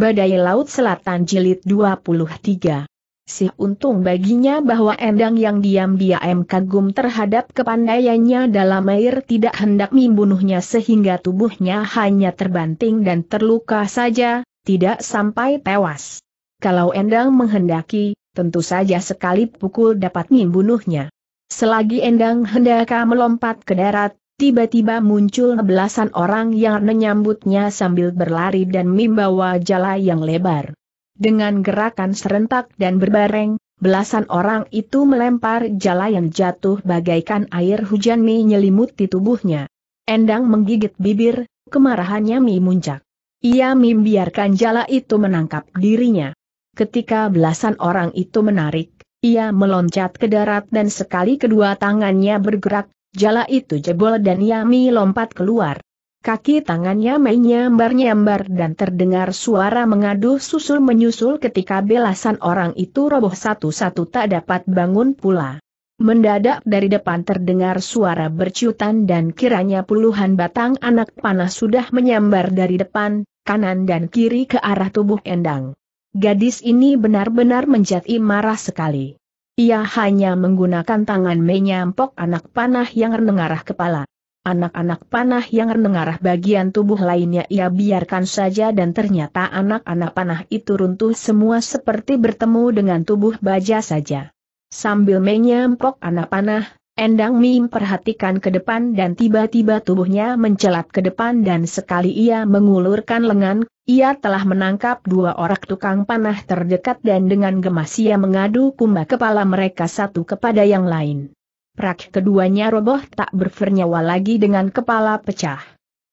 Badai Laut Selatan Jilid 23. Si untung baginya bahwa Endang yang diam-diam kagum terhadap kepandaiannya dalam air tidak hendak membunuhnya sehingga tubuhnya hanya terbanting dan terluka saja, tidak sampai tewas. Kalau Endang menghendaki, tentu saja sekali pukul dapat membunuhnya. Selagi Endang hendak melompat ke darat, tiba-tiba muncul belasan orang yang menyambutnya sambil berlari dan membawa jala yang lebar. Dengan gerakan serentak dan berbareng, belasan orang itu melempar jala yang jatuh bagaikan air hujan menyelimuti tubuhnya. Endang menggigit bibir, kemarahannya Mi muncak. Ia membiarkan jala itu menangkap dirinya. Ketika belasan orang itu menarik, ia meloncat ke darat dan sekali kedua tangannya bergerak, Jala itu jebol dan Yami lompat keluar. Kaki tangannya menyambar-nyambar dan terdengar suara mengaduh susul-menyusul ketika belasan orang itu roboh satu-satu tak dapat bangun pula. Mendadak dari depan terdengar suara berciutan dan kiranya puluhan batang anak panah sudah menyambar dari depan, kanan dan kiri ke arah tubuh Endang. Gadis ini benar-benar menjadi marah sekali. Ia hanya menggunakan tangan menyampok anak panah yang renengarah kepala. Anak-anak panah yang renengarah bagian tubuh lainnya ia biarkan saja dan ternyata anak-anak panah itu runtuh semua seperti bertemu dengan tubuh baja saja. Sambil menyampok anak panah, Endang Mim perhatikan ke depan dan tiba-tiba tubuhnya mencelat ke depan dan sekali ia mengulurkan lengan, ia telah menangkap dua orang tukang panah terdekat dan dengan gemas ia mengadu kumba kepala mereka satu kepada yang lain. Prak keduanya roboh tak bernyawa lagi dengan kepala pecah.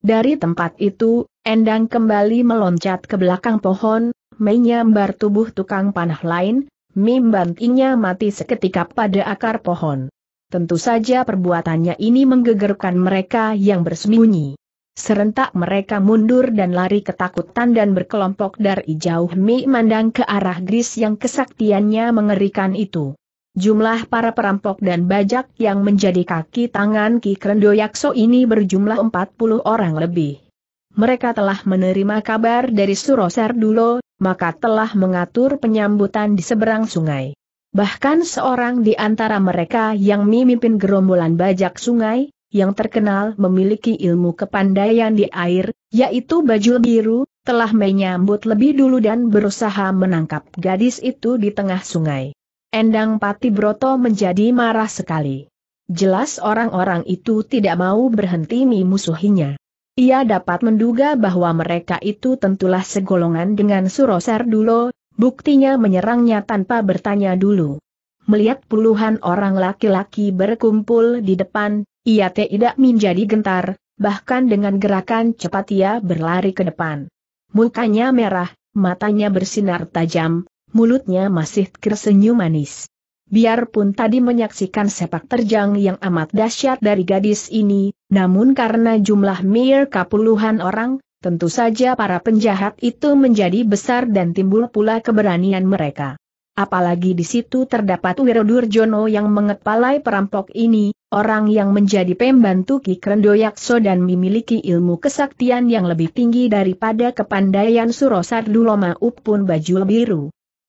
Dari tempat itu, Endang kembali meloncat ke belakang pohon, menyambar tubuh tukang panah lain, membantingnya mati seketika pada akar pohon. Tentu saja perbuatannya ini menggegerkan mereka yang bersembunyi. Serentak mereka mundur dan lari ketakutan dan berkelompok dari jauh Mi mandang ke arah Gris yang kesaktiannya mengerikan itu. Jumlah para perampok dan bajak yang menjadi kaki tangan Ki Krendo Yakso ini berjumlah 40 orang lebih. Mereka telah menerima kabar dari Suroser dulu, maka telah mengatur penyambutan di seberang sungai. Bahkan seorang di antara mereka yang memimpin gerombolan bajak sungai, yang terkenal memiliki ilmu kepandaian di air, yaitu baju Biru, telah menyambut lebih dulu dan berusaha menangkap gadis itu di tengah sungai. Endang Pati Broto menjadi marah sekali. Jelas orang-orang itu tidak mau berhenti memusuhinya. Ia dapat menduga bahwa mereka itu tentulah segolongan dengan Suroser dulu, buktinya menyerangnya tanpa bertanya dulu melihat puluhan orang laki-laki berkumpul di depan, ia tidak menjadi gentar, bahkan dengan gerakan cepat ia berlari ke depan. Mukanya merah, matanya bersinar tajam, mulutnya masih tersenyum manis. Biarpun tadi menyaksikan sepak terjang yang amat dahsyat dari gadis ini, namun karena jumlah mereka puluhan orang, tentu saja para penjahat itu menjadi besar dan timbul pula keberanian mereka. Apalagi di situ terdapat Wirodurjono yang mengepalai perampok ini, orang yang menjadi pembantu Ki Krendoyakso dan memiliki ilmu kesaktian yang lebih tinggi daripada kepandaian Surosardu Loma Upun Baju Biru.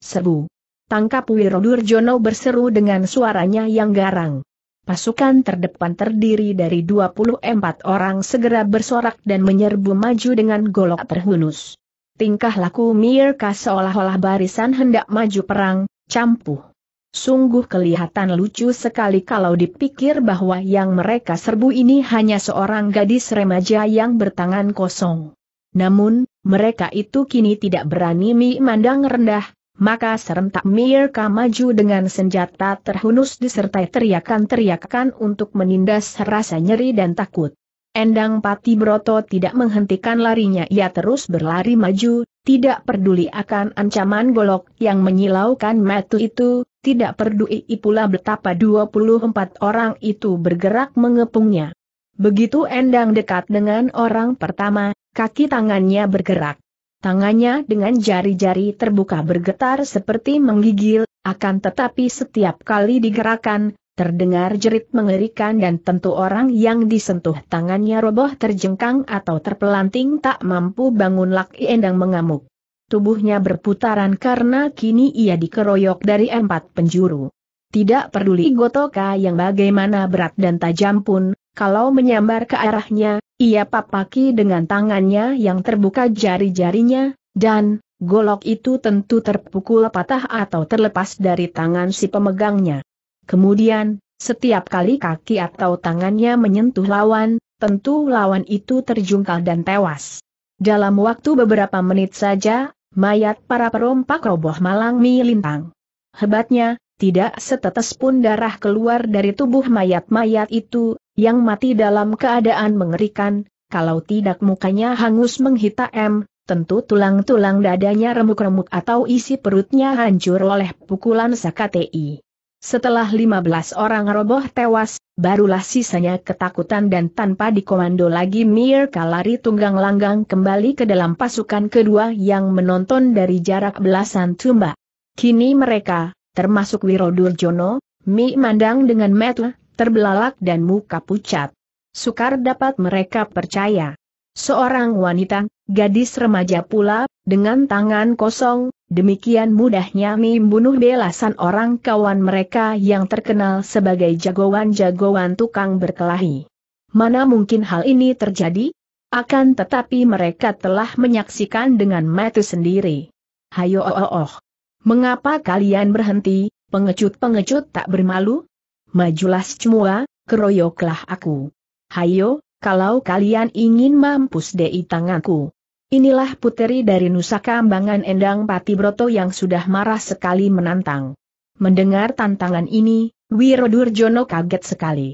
Sebu. Tangkap Wirodurjono berseru dengan suaranya yang garang. Pasukan terdepan terdiri dari 24 orang segera bersorak dan menyerbu maju dengan golok terhunus tingkah laku Mirka seolah-olah barisan hendak maju perang, campuh. Sungguh kelihatan lucu sekali kalau dipikir bahwa yang mereka serbu ini hanya seorang gadis remaja yang bertangan kosong. Namun, mereka itu kini tidak berani memandang rendah, maka serentak Mirka maju dengan senjata terhunus disertai teriakan-teriakan untuk menindas rasa nyeri dan takut. Endang Pati Broto tidak menghentikan larinya ia terus berlari maju, tidak peduli akan ancaman golok yang menyilaukan metu itu, tidak peduli pula betapa 24 orang itu bergerak mengepungnya. Begitu Endang dekat dengan orang pertama, kaki tangannya bergerak. Tangannya dengan jari-jari terbuka bergetar seperti menggigil, akan tetapi setiap kali digerakkan, Terdengar jerit mengerikan dan tentu orang yang disentuh tangannya roboh terjengkang atau terpelanting tak mampu bangun laki Endang mengamuk. Tubuhnya berputaran karena kini ia dikeroyok dari empat penjuru. Tidak peduli Gotoka yang bagaimana berat dan tajam pun, kalau menyambar ke arahnya, ia papaki dengan tangannya yang terbuka jari-jarinya, dan, golok itu tentu terpukul patah atau terlepas dari tangan si pemegangnya. Kemudian, setiap kali kaki atau tangannya menyentuh lawan, tentu lawan itu terjungkal dan tewas. Dalam waktu beberapa menit saja, mayat para perompak roboh malang lintang. Hebatnya, tidak setetes pun darah keluar dari tubuh mayat-mayat itu, yang mati dalam keadaan mengerikan, kalau tidak mukanya hangus menghitam, tentu tulang-tulang dadanya remuk-remuk atau isi perutnya hancur oleh pukulan Sakatei. Setelah 15 orang roboh tewas, barulah sisanya ketakutan dan tanpa dikomando lagi Mirka lari tunggang langgang kembali ke dalam pasukan kedua yang menonton dari jarak belasan tumba. Kini mereka, termasuk Wirodurjono, Mi Mandang dengan Metla, terbelalak dan muka pucat. Sukar dapat mereka percaya. Seorang wanita, gadis remaja pula, dengan tangan kosong, demikian mudahnya membunuh belasan orang kawan mereka yang terkenal sebagai jagoan-jagoan tukang berkelahi. Mana mungkin hal ini terjadi? Akan tetapi mereka telah menyaksikan dengan mata sendiri. Hayo oh, oh, oh. Mengapa kalian berhenti, pengecut-pengecut tak bermalu? Majulah semua, keroyoklah aku. Hayo, kalau kalian ingin mampus di tanganku. Inilah puteri dari Nusa Kambangan Endang Patibroto yang sudah marah sekali menantang. Mendengar tantangan ini, Wirodurjono kaget sekali.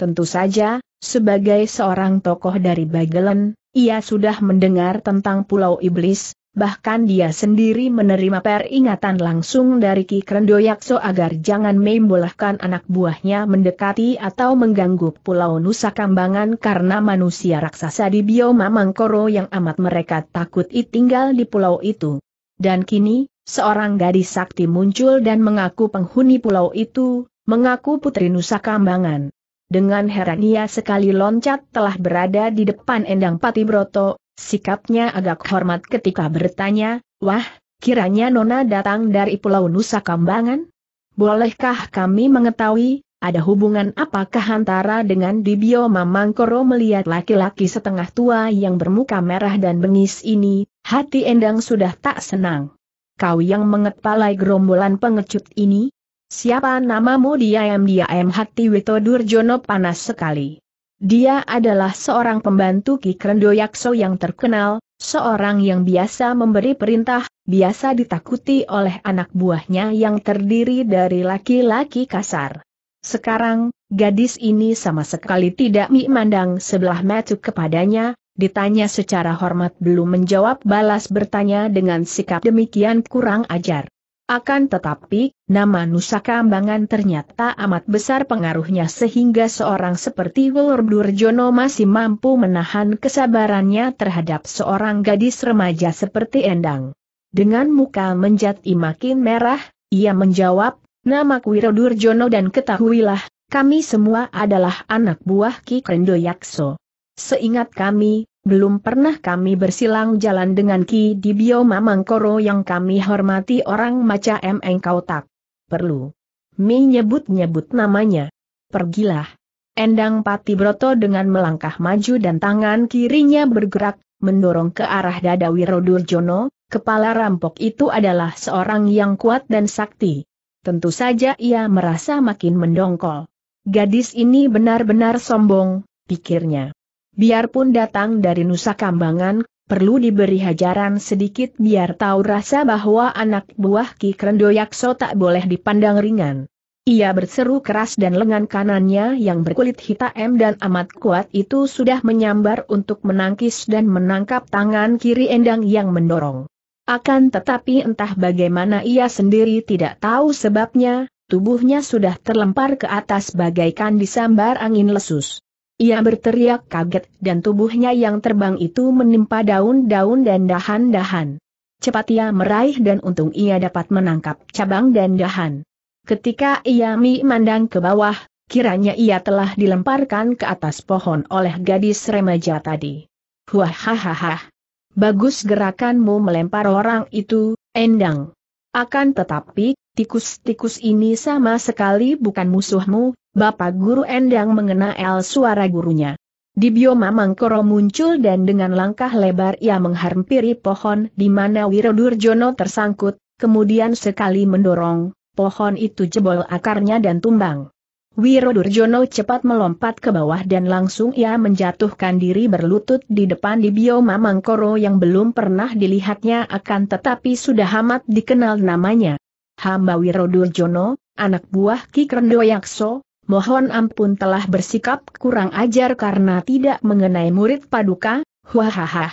Tentu saja, sebagai seorang tokoh dari Bagelen, ia sudah mendengar tentang Pulau Iblis, bahkan dia sendiri menerima peringatan langsung dari Ki Krendoyakso agar jangan membolehkan anak buahnya mendekati atau mengganggu Pulau Nusa Kambangan karena manusia raksasa di bioma Mangkoro yang amat mereka takut tinggal di pulau itu. Dan kini, seorang gadis sakti muncul dan mengaku penghuni pulau itu, mengaku Putri Nusa Kambangan. Dengan heran ia sekali loncat telah berada di depan Endang Patibroto, Sikapnya agak hormat ketika bertanya, Wah, kiranya Nona datang dari Pulau Nusa Kambangan? Bolehkah kami mengetahui, ada hubungan apakah antara dengan Dibio Mamangkoro melihat laki-laki setengah tua yang bermuka merah dan bengis ini, hati Endang sudah tak senang. Kau yang mengepalai gerombolan pengecut ini? Siapa namamu diam-diam hati Wito Durjono panas sekali. Dia adalah seorang pembantu Ki Krendo yang terkenal, seorang yang biasa memberi perintah, biasa ditakuti oleh anak buahnya yang terdiri dari laki-laki kasar. Sekarang, gadis ini sama sekali tidak memandang sebelah mata kepadanya, ditanya secara hormat belum menjawab balas bertanya dengan sikap demikian kurang ajar. Akan tetapi, nama Nusa Kambangan ternyata amat besar pengaruhnya sehingga seorang seperti Wulur Durjono masih mampu menahan kesabarannya terhadap seorang gadis remaja seperti Endang. Dengan muka menjadi makin merah, ia menjawab, nama Kuiro Durjono dan ketahuilah, kami semua adalah anak buah Ki Kendo Yakso. Seingat kami, belum pernah kami bersilang jalan dengan Ki Dibio Mamangkoro yang kami hormati orang macam engkau tak perlu menyebut-nyebut namanya. Pergilah. Endang Pati Broto dengan melangkah maju dan tangan kirinya bergerak, mendorong ke arah dada Wirodurjono, kepala rampok itu adalah seorang yang kuat dan sakti. Tentu saja ia merasa makin mendongkol. Gadis ini benar-benar sombong, pikirnya. Biarpun datang dari Nusa Kambangan, perlu diberi hajaran sedikit biar tahu rasa bahwa anak buah Ki Krendoyakso tak boleh dipandang ringan. Ia berseru keras dan lengan kanannya yang berkulit hitam dan amat kuat itu sudah menyambar untuk menangkis dan menangkap tangan kiri Endang yang mendorong. Akan tetapi entah bagaimana ia sendiri tidak tahu sebabnya, tubuhnya sudah terlempar ke atas bagaikan disambar angin lesus. Ia berteriak kaget dan tubuhnya yang terbang itu menimpa daun-daun dan dahan-dahan. Cepat ia meraih dan untung ia dapat menangkap cabang dan dahan. Ketika ia memandang ke bawah, kiranya ia telah dilemparkan ke atas pohon oleh gadis remaja tadi. Wah, Huahahaha. Bagus gerakanmu melempar orang itu, Endang. Akan tetapi, tikus-tikus ini sama sekali bukan musuhmu, Bapak Guru Endang mengenal suara gurunya. Di bioma Mangkoro muncul dan dengan langkah lebar ia menghampiri pohon di mana Wirodurjono tersangkut, kemudian sekali mendorong, pohon itu jebol akarnya dan tumbang. Wirodurjono cepat melompat ke bawah dan langsung ia menjatuhkan diri berlutut di depan di bioma Mangkoro yang belum pernah dilihatnya akan tetapi sudah amat dikenal namanya. Hamba Wirodurjono, anak buah Ki Krendoyakso, mohon ampun telah bersikap kurang ajar karena tidak mengenai murid paduka, hahaha.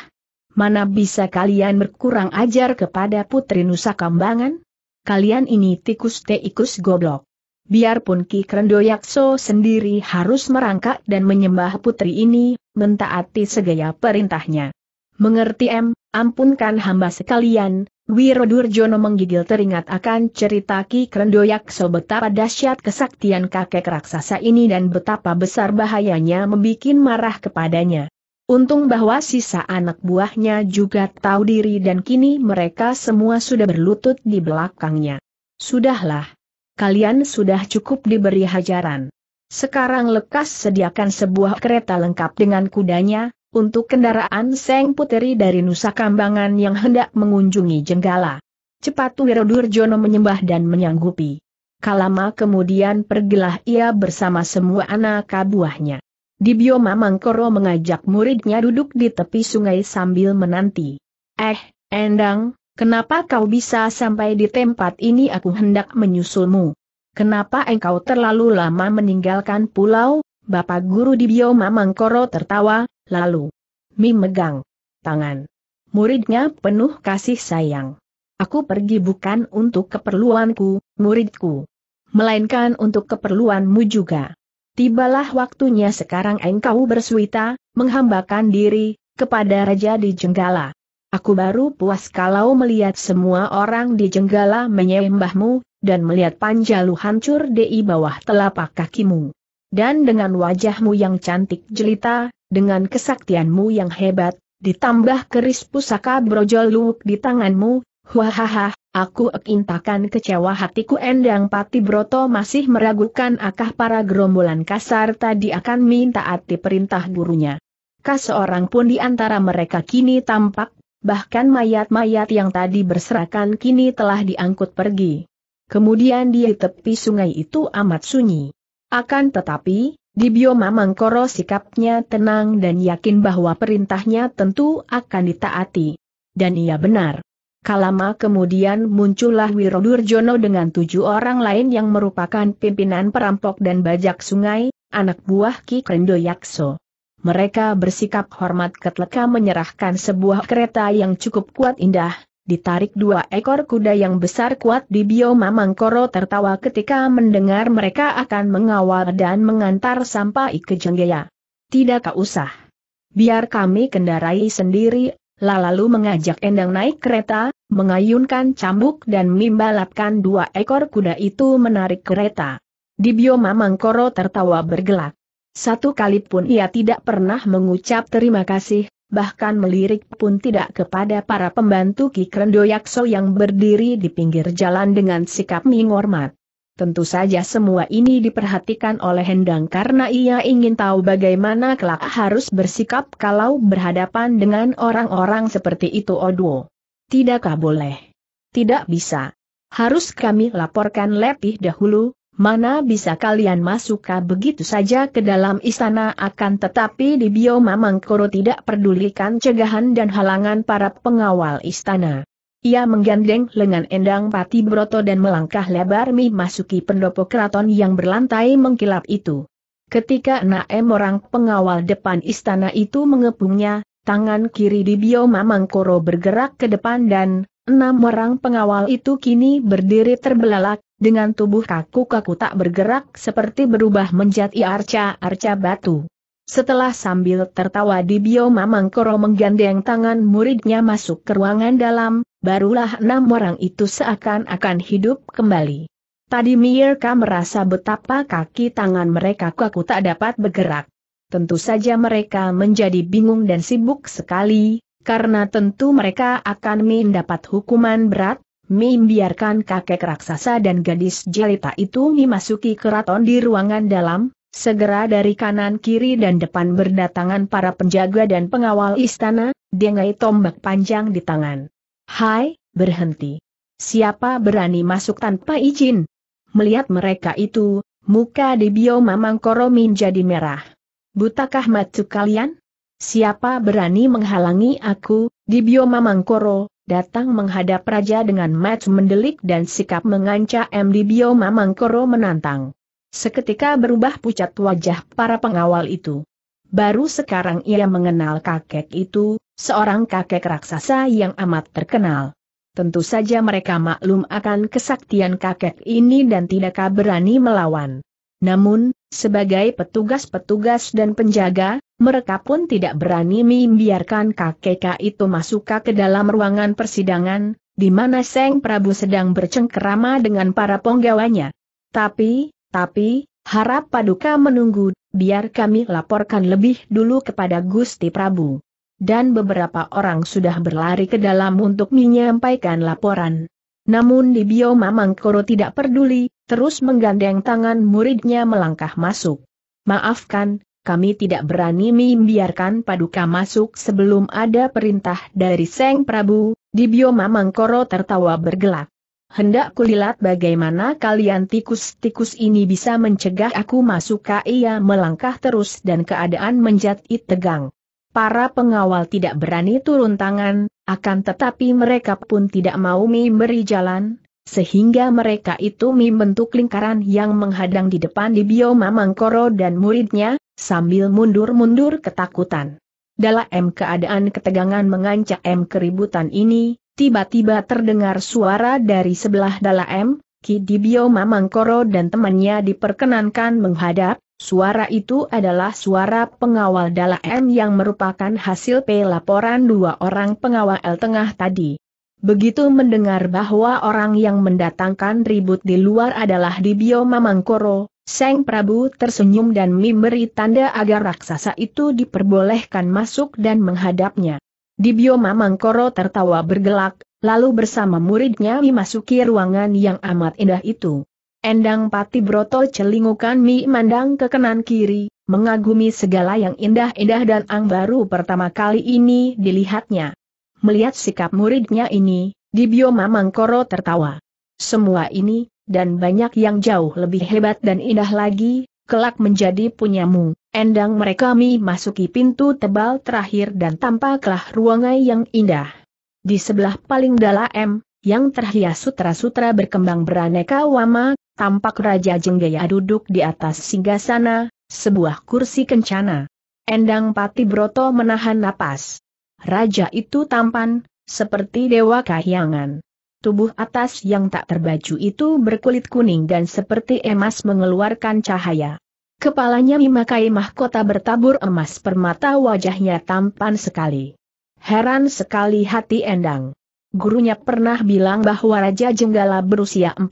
Mana bisa kalian berkurang ajar kepada Putri Nusa Kambangan? Kalian ini tikus tikus goblok. Biarpun Ki Krendoyakso sendiri harus merangkak dan menyembah putri ini, mentaati segaya perintahnya. Mengerti M, ampunkan hamba sekalian, Wirodurjono menggigil teringat akan cerita Ki Krendoyakso betapa dahsyat kesaktian kakek raksasa ini dan betapa besar bahayanya membuat marah kepadanya. Untung bahwa sisa anak buahnya juga tahu diri dan kini mereka semua sudah berlutut di belakangnya. Sudahlah, kalian sudah cukup diberi hajaran. Sekarang lekas sediakan sebuah kereta lengkap dengan kudanya, untuk kendaraan Seng Puteri dari Nusa Kambangan yang hendak mengunjungi Jenggala. Cepat Durjono menyembah dan menyanggupi. Kalama kemudian pergilah ia bersama semua anak buahnya. Di bioma Mangkoro mengajak muridnya duduk di tepi sungai sambil menanti. Eh, Endang, Kenapa kau bisa sampai di tempat ini aku hendak menyusulmu? Kenapa engkau terlalu lama meninggalkan pulau? Bapak guru di bioma Mangkoro tertawa, lalu Mi megang tangan. Muridnya penuh kasih sayang. Aku pergi bukan untuk keperluanku, muridku. Melainkan untuk keperluanmu juga. Tibalah waktunya sekarang engkau bersuita, menghambakan diri, kepada Raja di Jenggala. Aku baru puas kalau melihat semua orang di jenggala menyembahmu, dan melihat panjalu hancur di bawah telapak kakimu. Dan dengan wajahmu yang cantik jelita, dengan kesaktianmu yang hebat, ditambah keris pusaka brojol luwuk di tanganmu, Wahaha, aku ekintakan kecewa hatiku Endang Pati Broto masih meragukan akah para gerombolan kasar tadi akan minta ati perintah gurunya. Kas seorang pun di antara mereka kini tampak bahkan mayat-mayat yang tadi berserakan kini telah diangkut pergi. Kemudian di tepi sungai itu amat sunyi. Akan tetapi, di bioma Mangkoro sikapnya tenang dan yakin bahwa perintahnya tentu akan ditaati. Dan ia benar. Kalama kemudian muncullah Wirodurjono dengan tujuh orang lain yang merupakan pimpinan perampok dan bajak sungai, anak buah Ki Kendo Yakso mereka bersikap hormat ketika menyerahkan sebuah kereta yang cukup kuat indah, ditarik dua ekor kuda yang besar kuat di bio Mamangkoro tertawa ketika mendengar mereka akan mengawal dan mengantar sampai ke Jenggaya. Tidak kau usah. Biar kami kendarai sendiri, lalu mengajak Endang naik kereta, mengayunkan cambuk dan membalapkan dua ekor kuda itu menarik kereta. Di bioma tertawa bergelak. Satu kali pun ia tidak pernah mengucap terima kasih, bahkan melirik pun tidak kepada para pembantu Ki Krendoyakso yang berdiri di pinggir jalan dengan sikap menghormat. Tentu saja semua ini diperhatikan oleh Hendang karena ia ingin tahu bagaimana kelak harus bersikap kalau berhadapan dengan orang-orang seperti itu Oduo. Tidakkah boleh? Tidak bisa. Harus kami laporkan lebih dahulu, Mana bisa kalian masuk begitu saja ke dalam istana akan tetapi di bioma Mangkoro tidak pedulikan cegahan dan halangan para pengawal istana. Ia menggandeng lengan Endang Pati Broto dan melangkah lebar memasuki pendopo keraton yang berlantai mengkilap itu. Ketika enam orang pengawal depan istana itu mengepungnya, tangan kiri di bioma Mangkoro bergerak ke depan dan, Enam orang pengawal itu kini berdiri terbelalak, dengan tubuh kaku-kaku tak bergerak seperti berubah menjadi arca-arca batu. Setelah sambil tertawa di Mamang Koro menggandeng tangan muridnya masuk ke ruangan dalam, barulah enam orang itu seakan-akan hidup kembali. Tadi Mirka merasa betapa kaki tangan mereka kaku tak dapat bergerak. Tentu saja mereka menjadi bingung dan sibuk sekali, karena tentu mereka akan mendapat hukuman berat, membiarkan kakek raksasa dan gadis jelita itu memasuki keraton di ruangan dalam, segera dari kanan kiri dan depan berdatangan para penjaga dan pengawal istana, dengai tombak panjang di tangan. Hai, berhenti. Siapa berani masuk tanpa izin? Melihat mereka itu, muka di Bio Mamang menjadi merah. Butakah matu kalian? Siapa berani menghalangi aku, di bioma Mangkoro, datang menghadap raja dengan match mendelik dan sikap mengancam di bioma Mangkoro menantang. Seketika berubah pucat wajah para pengawal itu. Baru sekarang ia mengenal kakek itu, seorang kakek raksasa yang amat terkenal. Tentu saja mereka maklum akan kesaktian kakek ini dan tidakkah berani melawan. Namun, sebagai petugas-petugas dan penjaga, mereka pun tidak berani membiarkan kakek itu masuk ke dalam ruangan persidangan, di mana Seng Prabu sedang bercengkerama dengan para penggawanya. Tapi, tapi, harap paduka menunggu, biar kami laporkan lebih dulu kepada Gusti Prabu. Dan beberapa orang sudah berlari ke dalam untuk menyampaikan laporan. Namun di bioma Mangkoro tidak peduli, terus menggandeng tangan muridnya melangkah masuk. Maafkan, kami tidak berani membiarkan paduka masuk sebelum ada perintah dari Seng Prabu, di bioma Mangkoro tertawa bergelak. Hendak kulilat bagaimana kalian tikus-tikus ini bisa mencegah aku masuk ia melangkah terus dan keadaan menjadi tegang. Para pengawal tidak berani turun tangan, akan tetapi mereka pun tidak mau memberi jalan, sehingga mereka itu membentuk lingkaran yang menghadang di depan di bioma Mangkoro dan muridnya, sambil mundur-mundur ketakutan. Dalam keadaan ketegangan mengancam keributan ini, tiba-tiba terdengar suara dari sebelah Dalam, Ki di bioma Mangkoro dan temannya diperkenankan menghadap, Suara itu adalah suara pengawal M yang merupakan hasil pelaporan dua orang pengawal tengah tadi. Begitu mendengar bahwa orang yang mendatangkan ribut di luar adalah Dibio Mamangkoro, Seng Prabu tersenyum dan memberi tanda agar raksasa itu diperbolehkan masuk dan menghadapnya. Dibio Mamangkoro tertawa bergelak, lalu bersama muridnya memasuki ruangan yang amat indah itu. Endang Pati Broto celingukan mi mandang ke kanan kiri, mengagumi segala yang indah-indah dan ang baru pertama kali ini dilihatnya. Melihat sikap muridnya ini, di Dibio Mamangkoro tertawa. Semua ini, dan banyak yang jauh lebih hebat dan indah lagi, kelak menjadi punyamu. Endang mereka mi masuki pintu tebal terakhir dan tampaklah ruangai yang indah. Di sebelah paling dalam, yang terhias sutra-sutra berkembang beraneka wama, tampak Raja Jenggaya duduk di atas singgasana, sebuah kursi kencana. Endang Pati Broto menahan napas. Raja itu tampan, seperti dewa kahyangan. Tubuh atas yang tak terbaju itu berkulit kuning dan seperti emas mengeluarkan cahaya. Kepalanya memakai mahkota bertabur emas permata wajahnya tampan sekali. Heran sekali hati Endang. Gurunya pernah bilang bahwa Raja Jenggala berusia 40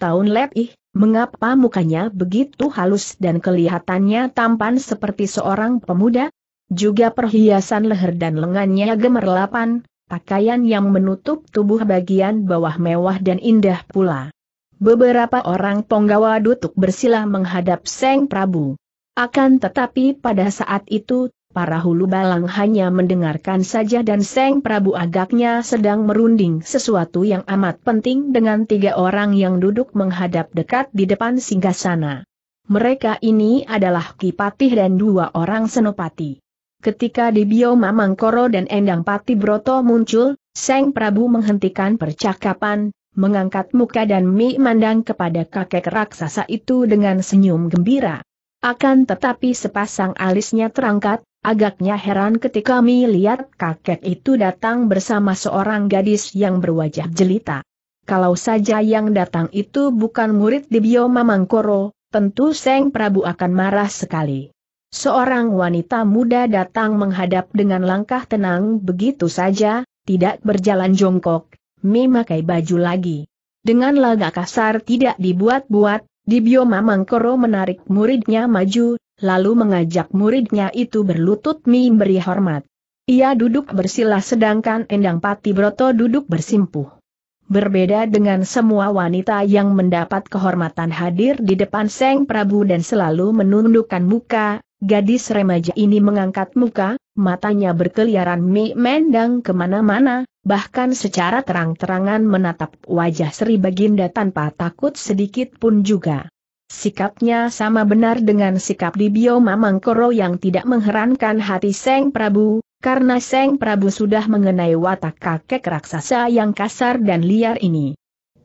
tahun lebih, mengapa mukanya begitu halus dan kelihatannya tampan seperti seorang pemuda? Juga perhiasan leher dan lengannya gemerlapan, pakaian yang menutup tubuh bagian bawah mewah dan indah pula. Beberapa orang penggawa dutuk bersila menghadap Seng Prabu. Akan tetapi pada saat itu, para hulu balang hanya mendengarkan saja dan Seng Prabu agaknya sedang merunding sesuatu yang amat penting dengan tiga orang yang duduk menghadap dekat di depan singgasana. Mereka ini adalah Kipatih dan dua orang Senopati. Ketika di bioma Mangkoro dan Endang Pati Broto muncul, Seng Prabu menghentikan percakapan, mengangkat muka dan mi mandang kepada kakek raksasa itu dengan senyum gembira. Akan tetapi sepasang alisnya terangkat, Agaknya heran ketika lihat kakek itu datang bersama seorang gadis yang berwajah jelita. Kalau saja yang datang itu bukan murid di bioma Mangkoro, tentu Seng Prabu akan marah sekali. Seorang wanita muda datang menghadap dengan langkah tenang begitu saja, tidak berjalan jongkok, memakai baju lagi. Dengan lagak kasar tidak dibuat-buat, di bioma Mangkoro menarik muridnya maju, lalu mengajak muridnya itu berlutut memberi hormat. Ia duduk bersila sedangkan Endang Pati Broto duduk bersimpuh. Berbeda dengan semua wanita yang mendapat kehormatan hadir di depan Seng Prabu dan selalu menundukkan muka, gadis remaja ini mengangkat muka, matanya berkeliaran mendang kemana-mana, bahkan secara terang-terangan menatap wajah Sri Baginda tanpa takut sedikit pun juga. Sikapnya sama benar dengan sikap di Bioma Mangkoro yang tidak mengherankan hati Seng Prabu, karena Seng Prabu sudah mengenai watak kakek raksasa yang kasar dan liar ini.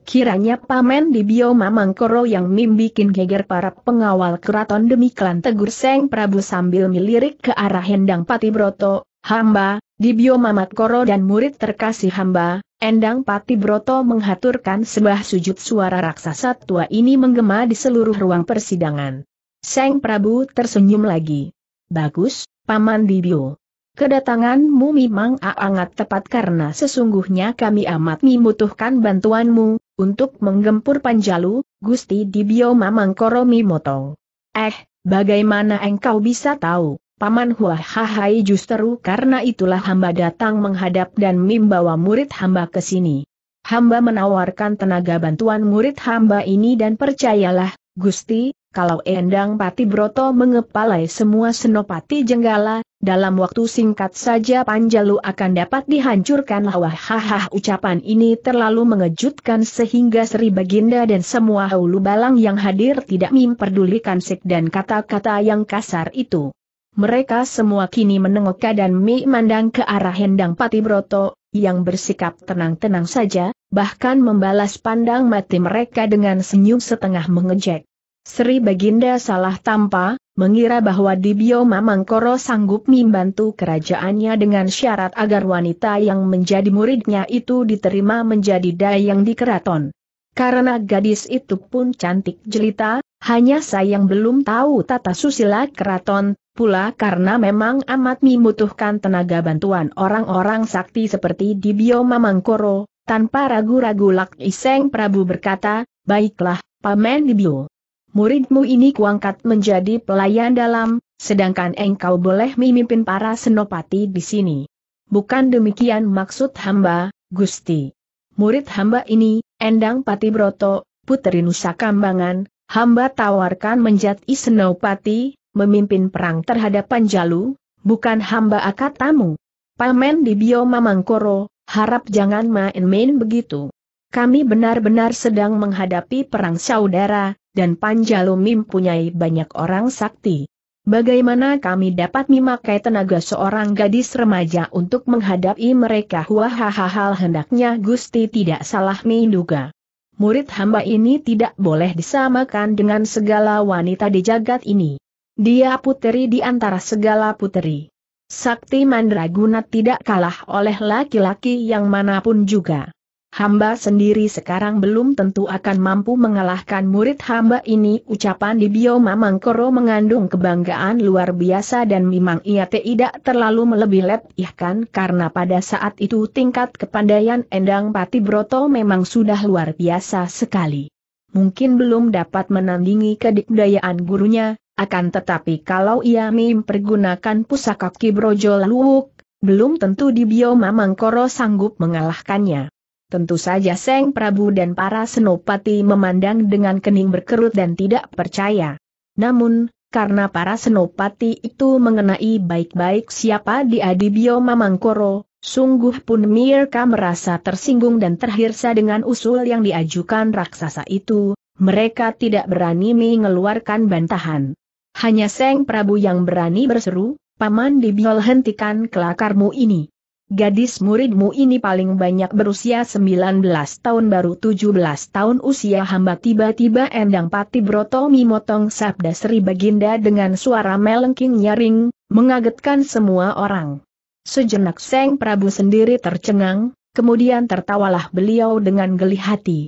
Kiranya pamen di Bioma Mangkoro yang membikin geger para pengawal keraton demi klan tegur Seng Prabu sambil melirik ke arah Hendang Patibroto, hamba, di Bioma Mangkoro dan murid terkasih hamba, Endang Pati Broto menghaturkan sebuah sujud suara raksasa tua ini menggema di seluruh ruang persidangan. Seng Prabu tersenyum lagi. Bagus, Paman Dibio. Kedatanganmu memang sangat tepat karena sesungguhnya kami amat membutuhkan bantuanmu, untuk menggempur Panjalu, Gusti Dibio Mamangkoro Motong. Eh, bagaimana engkau bisa tahu? Paman Hua Hai justru karena itulah hamba datang menghadap dan membawa murid hamba ke sini. Hamba menawarkan tenaga bantuan murid hamba ini dan percayalah, Gusti, kalau Endang Pati Broto mengepalai semua senopati jenggala, dalam waktu singkat saja Panjalu akan dapat dihancurkan Hahah ucapan ini terlalu mengejutkan sehingga Sri Baginda dan semua hulu balang yang hadir tidak memperdulikan sik dan kata-kata yang kasar itu. Mereka semua kini menengok keadaan Mi mandang ke arah Hendang Pati Broto, yang bersikap tenang-tenang saja, bahkan membalas pandang mati mereka dengan senyum setengah mengejek. Sri Baginda salah tampa, mengira bahwa Dibio Mamangkoro sanggup membantu kerajaannya dengan syarat agar wanita yang menjadi muridnya itu diterima menjadi dayang di keraton. Karena gadis itu pun cantik jelita, hanya sayang belum tahu tata susila keraton, pula karena memang amat membutuhkan tenaga bantuan orang-orang sakti seperti di Bioma Mangkoro, tanpa ragu-ragu Lak Iseng Prabu berkata, baiklah, pamen di Bio. Muridmu ini kuangkat menjadi pelayan dalam, sedangkan engkau boleh memimpin para senopati di sini. Bukan demikian maksud hamba, Gusti. Murid hamba ini, Endang Pati Broto, Puteri Nusa Kambangan, hamba tawarkan menjadi senopati, memimpin perang terhadap Panjalu, bukan hamba akad tamu. Pamen di Bioma Mangkoro, harap jangan main-main begitu. Kami benar-benar sedang menghadapi perang saudara, dan Panjalu mempunyai banyak orang sakti. Bagaimana kami dapat memakai tenaga seorang gadis remaja untuk menghadapi mereka? hahaha, hendaknya Gusti tidak salah menduga. Murid hamba ini tidak boleh disamakan dengan segala wanita di jagat ini. Dia puteri di antara segala puteri. Sakti Mandraguna tidak kalah oleh laki-laki yang manapun juga. Hamba sendiri sekarang belum tentu akan mampu mengalahkan murid hamba ini ucapan di bioma Mangkoro mengandung kebanggaan luar biasa dan memang ia tidak terlalu melebih letihkan karena pada saat itu tingkat kepandaian Endang Pati Broto memang sudah luar biasa sekali mungkin belum dapat menandingi kedikdayaan gurunya, akan tetapi kalau ia mempergunakan pusaka Kibrojo Luwuk, belum tentu di bioma Mangkoro sanggup mengalahkannya. Tentu saja Seng Prabu dan para senopati memandang dengan kening berkerut dan tidak percaya. Namun, karena para senopati itu mengenai baik-baik siapa di adi bioma Mangkoro, sungguh pun Mirka merasa tersinggung dan terhirsa dengan usul yang diajukan raksasa itu, mereka tidak berani mengeluarkan bantahan. Hanya Seng Prabu yang berani berseru, Paman Dibiol hentikan kelakarmu ini. Gadis muridmu ini paling banyak berusia 19 tahun baru 17 tahun usia hamba tiba-tiba Endang Pati Broto mimotong sabda Sri Baginda dengan suara melengking nyaring, mengagetkan semua orang. Sejenak Seng Prabu sendiri tercengang, kemudian tertawalah beliau dengan geli hati.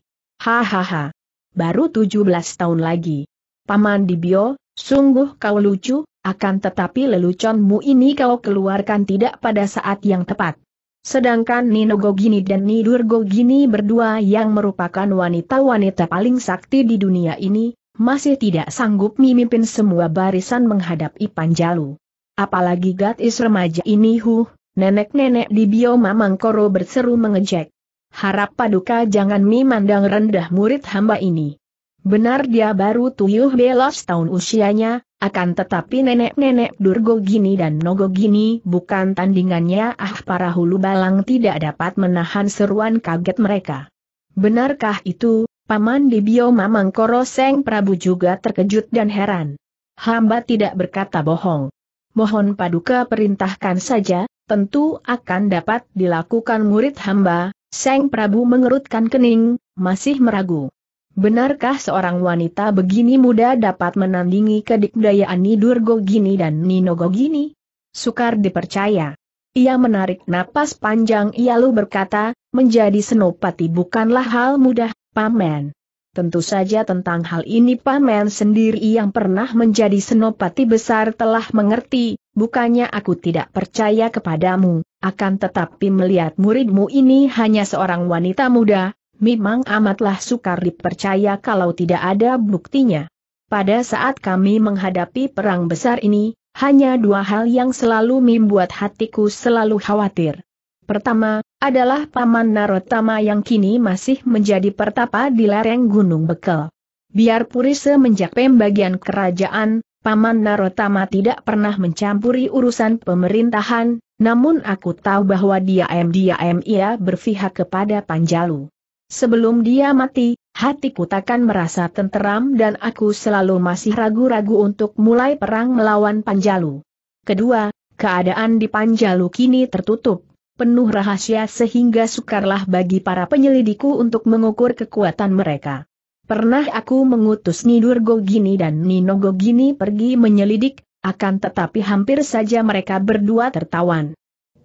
Hahaha. Baru 17 tahun lagi. Paman Dibio, Sungguh kau lucu, akan tetapi leluconmu ini kau keluarkan tidak pada saat yang tepat. Sedangkan Nino Gogini dan Nidur Gogini berdua yang merupakan wanita-wanita paling sakti di dunia ini, masih tidak sanggup memimpin semua barisan menghadapi Panjalu. Apalagi gadis remaja ini huh, nenek-nenek di bioma Mangkoro berseru mengejek. Harap paduka jangan memandang rendah murid hamba ini. Benar dia baru tuyuh belas tahun usianya, akan tetapi nenek-nenek Durgogini dan Nogogini bukan tandingannya ah para hulu balang tidak dapat menahan seruan kaget mereka. Benarkah itu, Paman Dibio Mamang Koroseng Prabu juga terkejut dan heran. Hamba tidak berkata bohong. Mohon paduka perintahkan saja, tentu akan dapat dilakukan murid hamba, Seng Prabu mengerutkan kening, masih meragu. Benarkah seorang wanita begini muda dapat menandingi kedikdayaan Nidur Gogini dan Nino Gogini? Sukar dipercaya. Ia menarik napas panjang lalu berkata, menjadi senopati bukanlah hal mudah, Paman. Tentu saja tentang hal ini Paman sendiri yang pernah menjadi senopati besar telah mengerti, bukannya aku tidak percaya kepadamu, akan tetapi melihat muridmu ini hanya seorang wanita muda, memang amatlah sukar dipercaya kalau tidak ada buktinya. Pada saat kami menghadapi perang besar ini, hanya dua hal yang selalu membuat hatiku selalu khawatir. Pertama, adalah Paman Narotama yang kini masih menjadi pertapa di lereng Gunung Bekel. Biar sejak menjak pembagian kerajaan, Paman Narotama tidak pernah mencampuri urusan pemerintahan, namun aku tahu bahwa dia diam-diam ia berpihak kepada Panjalu. Sebelum dia mati, hatiku takkan merasa tenteram dan aku selalu masih ragu-ragu untuk mulai perang melawan Panjalu. Kedua, keadaan di Panjalu kini tertutup, penuh rahasia sehingga sukarlah bagi para penyelidiku untuk mengukur kekuatan mereka. Pernah aku mengutus Nidur Gogini dan Nino Gogini pergi menyelidik, akan tetapi hampir saja mereka berdua tertawan.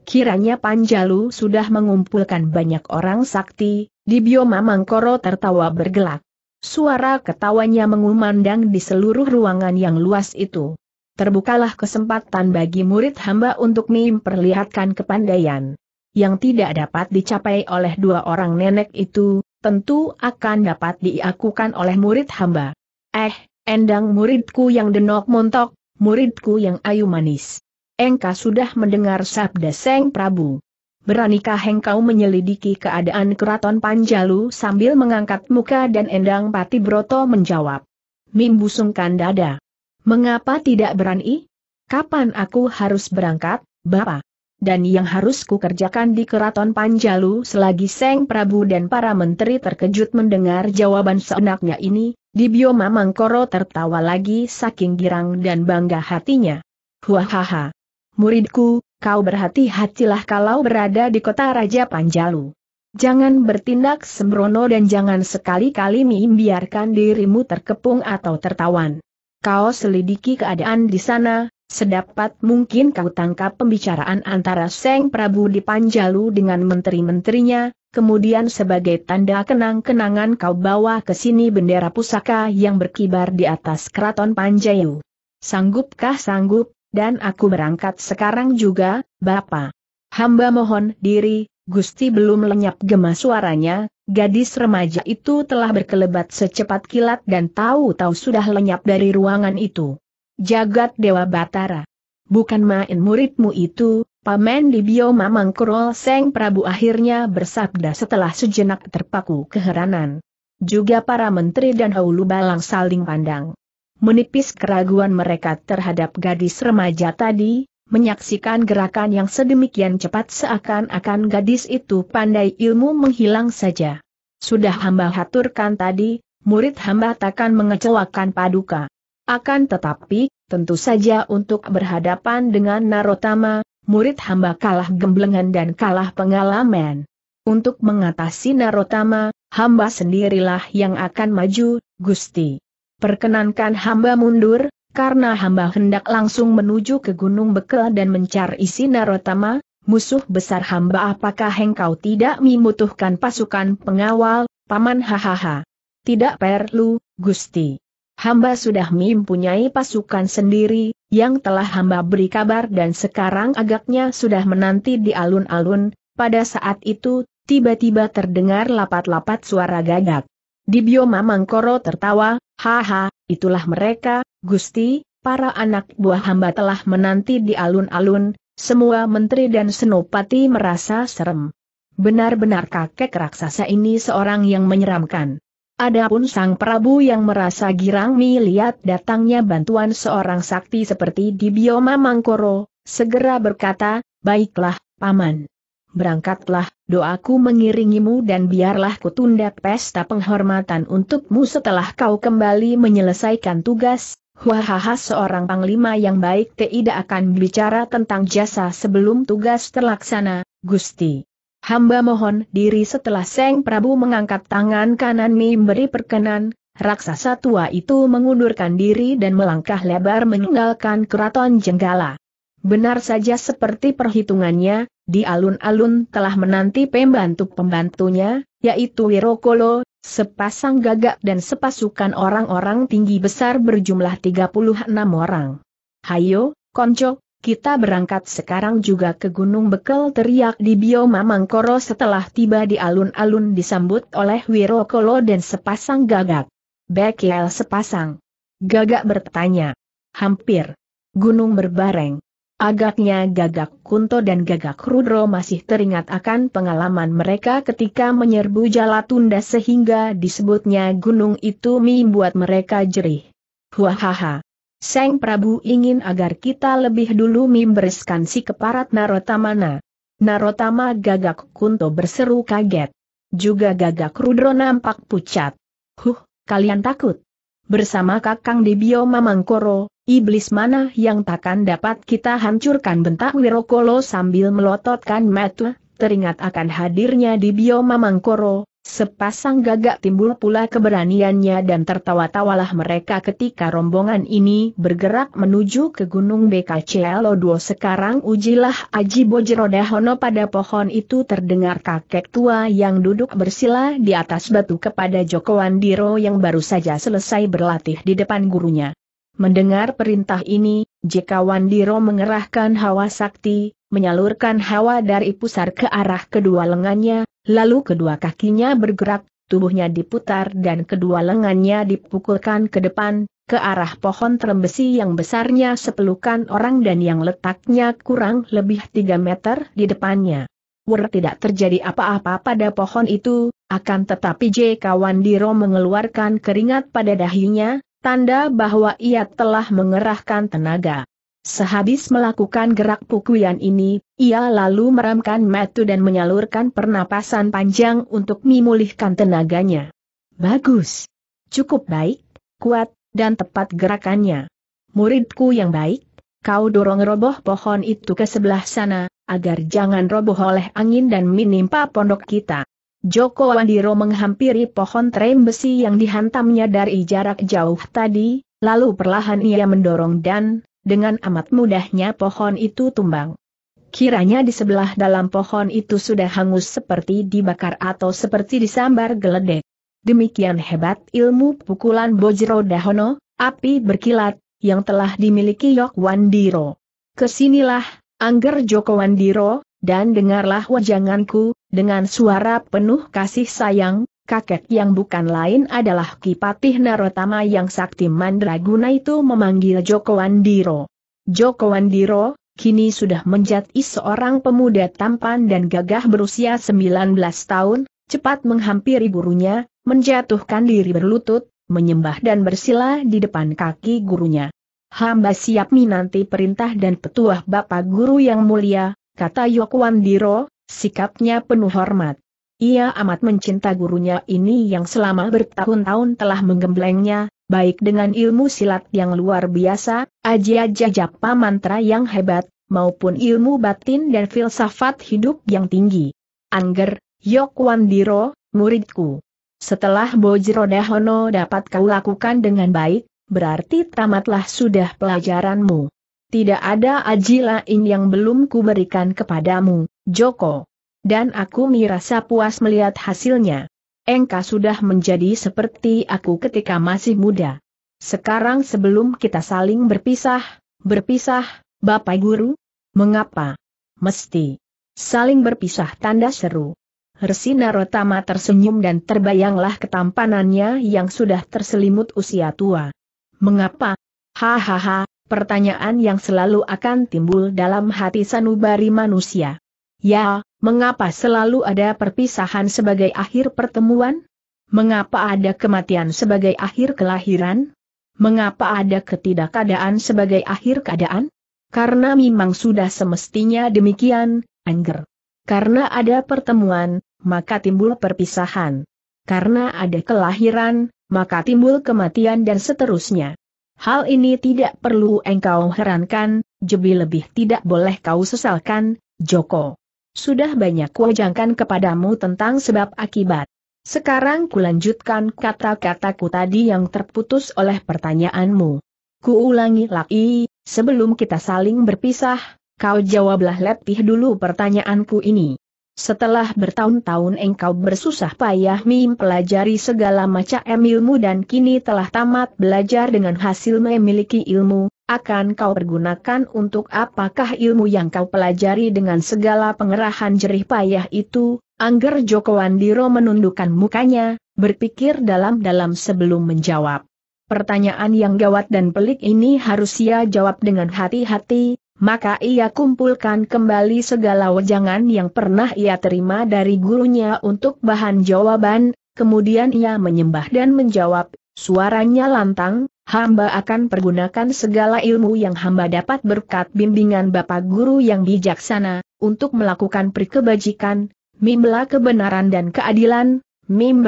Kiranya Panjalu sudah mengumpulkan banyak orang sakti, di bioma Mangkoro tertawa bergelak. Suara ketawanya mengumandang di seluruh ruangan yang luas itu. Terbukalah kesempatan bagi murid hamba untuk memperlihatkan kepandaian. Yang tidak dapat dicapai oleh dua orang nenek itu, tentu akan dapat diakukan oleh murid hamba. Eh, endang muridku yang denok montok, muridku yang ayu manis. Engka sudah mendengar sabda Seng Prabu. Beranikah engkau menyelidiki keadaan keraton Panjalu sambil mengangkat muka dan Endang Pati Broto menjawab. Mim busungkan dada. Mengapa tidak berani? Kapan aku harus berangkat, Bapak? Dan yang harus kerjakan di keraton Panjalu selagi Seng Prabu dan para menteri terkejut mendengar jawaban seenaknya ini, di bioma Mangkoro tertawa lagi saking girang dan bangga hatinya. Huahaha. Muridku, kau berhati-hatilah kalau berada di kota Raja Panjalu. Jangan bertindak sembrono dan jangan sekali-kali membiarkan dirimu terkepung atau tertawan. Kau selidiki keadaan di sana, sedapat mungkin kau tangkap pembicaraan antara Seng Prabu di Panjalu dengan menteri-menterinya, kemudian sebagai tanda kenang-kenangan kau bawa ke sini bendera pusaka yang berkibar di atas keraton Panjayu. Sanggupkah sanggup, dan aku berangkat sekarang juga, Bapak. Hamba mohon diri, Gusti belum lenyap gemas suaranya, gadis remaja itu telah berkelebat secepat kilat dan tahu-tahu sudah lenyap dari ruangan itu. Jagat Dewa Batara. Bukan main muridmu itu, Paman di bioma Mangkurol Seng Prabu akhirnya bersabda setelah sejenak terpaku keheranan. Juga para menteri dan haulu balang saling pandang. Menipis keraguan mereka terhadap gadis remaja tadi, menyaksikan gerakan yang sedemikian cepat seakan-akan gadis itu pandai ilmu menghilang saja. Sudah hamba haturkan tadi, murid hamba takkan mengecewakan paduka. Akan tetapi, tentu saja untuk berhadapan dengan Narotama, murid hamba kalah gemblengan dan kalah pengalaman. Untuk mengatasi Narotama, hamba sendirilah yang akan maju, Gusti. Perkenankan hamba mundur, karena hamba hendak langsung menuju ke Gunung Bekel dan mencari Sinarotama, musuh besar hamba apakah engkau tidak membutuhkan pasukan pengawal, paman hahaha. Tidak perlu, Gusti. Hamba sudah mempunyai pasukan sendiri, yang telah hamba beri kabar dan sekarang agaknya sudah menanti di alun-alun, pada saat itu, tiba-tiba terdengar lapat-lapat suara gagak. Di bioma Mangkoro tertawa, haha, itulah mereka, Gusti, para anak buah hamba telah menanti di alun-alun, semua menteri dan senopati merasa serem. Benar-benar kakek raksasa ini seorang yang menyeramkan. Adapun sang Prabu yang merasa girang melihat datangnya bantuan seorang sakti seperti di bioma Mangkoro, segera berkata, baiklah, Paman berangkatlah, doaku mengiringimu dan biarlah kutunda pesta penghormatan untukmu setelah kau kembali menyelesaikan tugas. Wahaha seorang panglima yang baik tidak akan bicara tentang jasa sebelum tugas terlaksana, Gusti. Hamba mohon diri setelah Seng Prabu mengangkat tangan kanan memberi perkenan, raksasa tua itu mengundurkan diri dan melangkah lebar meninggalkan keraton Jenggala. Benar saja seperti perhitungannya, di alun-alun telah menanti pembantu-pembantunya, yaitu Wirokolo, sepasang gagak dan sepasukan orang-orang tinggi besar berjumlah 36 orang. Hayo, konco, kita berangkat sekarang juga ke Gunung Bekel teriak di Bioma Mangkoro setelah tiba di alun-alun disambut oleh Wirokolo dan sepasang gagak. Bekel sepasang. Gagak bertanya. Hampir. Gunung berbareng. Agaknya gagak Kunto dan gagak Rudro masih teringat akan pengalaman mereka ketika menyerbu Jalatunda sehingga disebutnya gunung itu membuat mereka jerih. Huahaha. Seng Prabu ingin agar kita lebih dulu membereskan si keparat Narotamana. Narotama gagak Kunto berseru kaget. Juga gagak Rudro nampak pucat. Huh, kalian takut? Bersama Kakang Debio Mamangkoro, Iblis mana yang takkan dapat kita hancurkan bentak Wirokolo sambil melototkan mata, teringat akan hadirnya di bioma Mangkoro, sepasang gagak timbul pula keberaniannya dan tertawa-tawalah mereka ketika rombongan ini bergerak menuju ke Gunung BKCLO2 sekarang ujilah Aji hono pada pohon itu terdengar kakek tua yang duduk bersila di atas batu kepada Joko Wandiro yang baru saja selesai berlatih di depan gurunya. Mendengar perintah ini, jika Wandiro mengerahkan hawa sakti, menyalurkan hawa dari pusar ke arah kedua lengannya, lalu kedua kakinya bergerak, tubuhnya diputar dan kedua lengannya dipukulkan ke depan, ke arah pohon terembesi yang besarnya sepelukan orang dan yang letaknya kurang lebih 3 meter di depannya. Wur tidak terjadi apa-apa pada pohon itu, akan tetapi Jekawan Wandiro mengeluarkan keringat pada dahinya, Tanda bahwa ia telah mengerahkan tenaga. Sehabis melakukan gerak pukulan ini, ia lalu meramkan metu dan menyalurkan pernapasan panjang untuk memulihkan tenaganya. Bagus. Cukup baik, kuat, dan tepat gerakannya. Muridku yang baik, kau dorong roboh pohon itu ke sebelah sana, agar jangan roboh oleh angin dan menimpa pondok kita. Joko Wandiro menghampiri pohon trem besi yang dihantamnya dari jarak jauh tadi, lalu perlahan ia mendorong dan, dengan amat mudahnya pohon itu tumbang. Kiranya di sebelah dalam pohon itu sudah hangus seperti dibakar atau seperti disambar geledek. Demikian hebat ilmu pukulan Bojro Dahono, api berkilat, yang telah dimiliki Yok Wandiro. Kesinilah, Angger Joko Wandiro, dan dengarlah wajanganku, dengan suara penuh kasih sayang, kakek yang bukan lain adalah Kipatih Narotama yang sakti mandraguna itu memanggil Joko Andiro. Joko Andiro, kini sudah menjadi seorang pemuda tampan dan gagah berusia 19 tahun, cepat menghampiri gurunya, menjatuhkan diri berlutut, menyembah dan bersila di depan kaki gurunya. Hamba siap menanti perintah dan petuah Bapak Guru yang mulia, kata Diro. Sikapnya penuh hormat. Ia amat mencinta gurunya ini yang selama bertahun-tahun telah menggemblengnya, baik dengan ilmu silat yang luar biasa, aja-aja japa mantra yang hebat, maupun ilmu batin dan filsafat hidup yang tinggi. Angger, Yokwandiro, muridku. Setelah Bojiro dapat kau lakukan dengan baik, berarti tamatlah sudah pelajaranmu. Tidak ada aji lain yang belum kuberikan kepadamu, Joko. Dan aku merasa puas melihat hasilnya. Engkau sudah menjadi seperti aku ketika masih muda. Sekarang sebelum kita saling berpisah, berpisah, Bapak Guru? Mengapa? Mesti. Saling berpisah tanda seru. Resi Narotama tersenyum dan terbayanglah ketampanannya yang sudah terselimut usia tua. Mengapa? Hahaha, pertanyaan yang selalu akan timbul dalam hati sanubari manusia. Ya, mengapa selalu ada perpisahan sebagai akhir pertemuan? Mengapa ada kematian sebagai akhir kelahiran? Mengapa ada ketidakadaan sebagai akhir keadaan? Karena memang sudah semestinya demikian, Angger. Karena ada pertemuan, maka timbul perpisahan. Karena ada kelahiran, maka timbul kematian dan seterusnya. Hal ini tidak perlu engkau herankan, jebi lebih tidak boleh kau sesalkan, Joko. Sudah banyak kuajangkan kepadamu tentang sebab akibat. Sekarang kulanjutkan kata-kataku tadi yang terputus oleh pertanyaanmu. Kuulangi lagi, sebelum kita saling berpisah, kau jawablah letih dulu pertanyaanku ini. Setelah bertahun-tahun engkau bersusah payah mempelajari segala macam ilmu dan kini telah tamat belajar dengan hasil memiliki ilmu, akan kau pergunakan untuk apakah ilmu yang kau pelajari dengan segala pengerahan jerih payah itu? Angger Joko Wandiro menundukkan mukanya, berpikir dalam-dalam sebelum menjawab. Pertanyaan yang gawat dan pelik ini harus ia jawab dengan hati-hati, maka ia kumpulkan kembali segala wejangan yang pernah ia terima dari gurunya untuk bahan jawaban, kemudian ia menyembah dan menjawab, suaranya lantang, hamba akan pergunakan segala ilmu yang hamba dapat berkat bimbingan Bapak Guru yang bijaksana, untuk melakukan perkebajikan, mimla kebenaran dan keadilan, Mim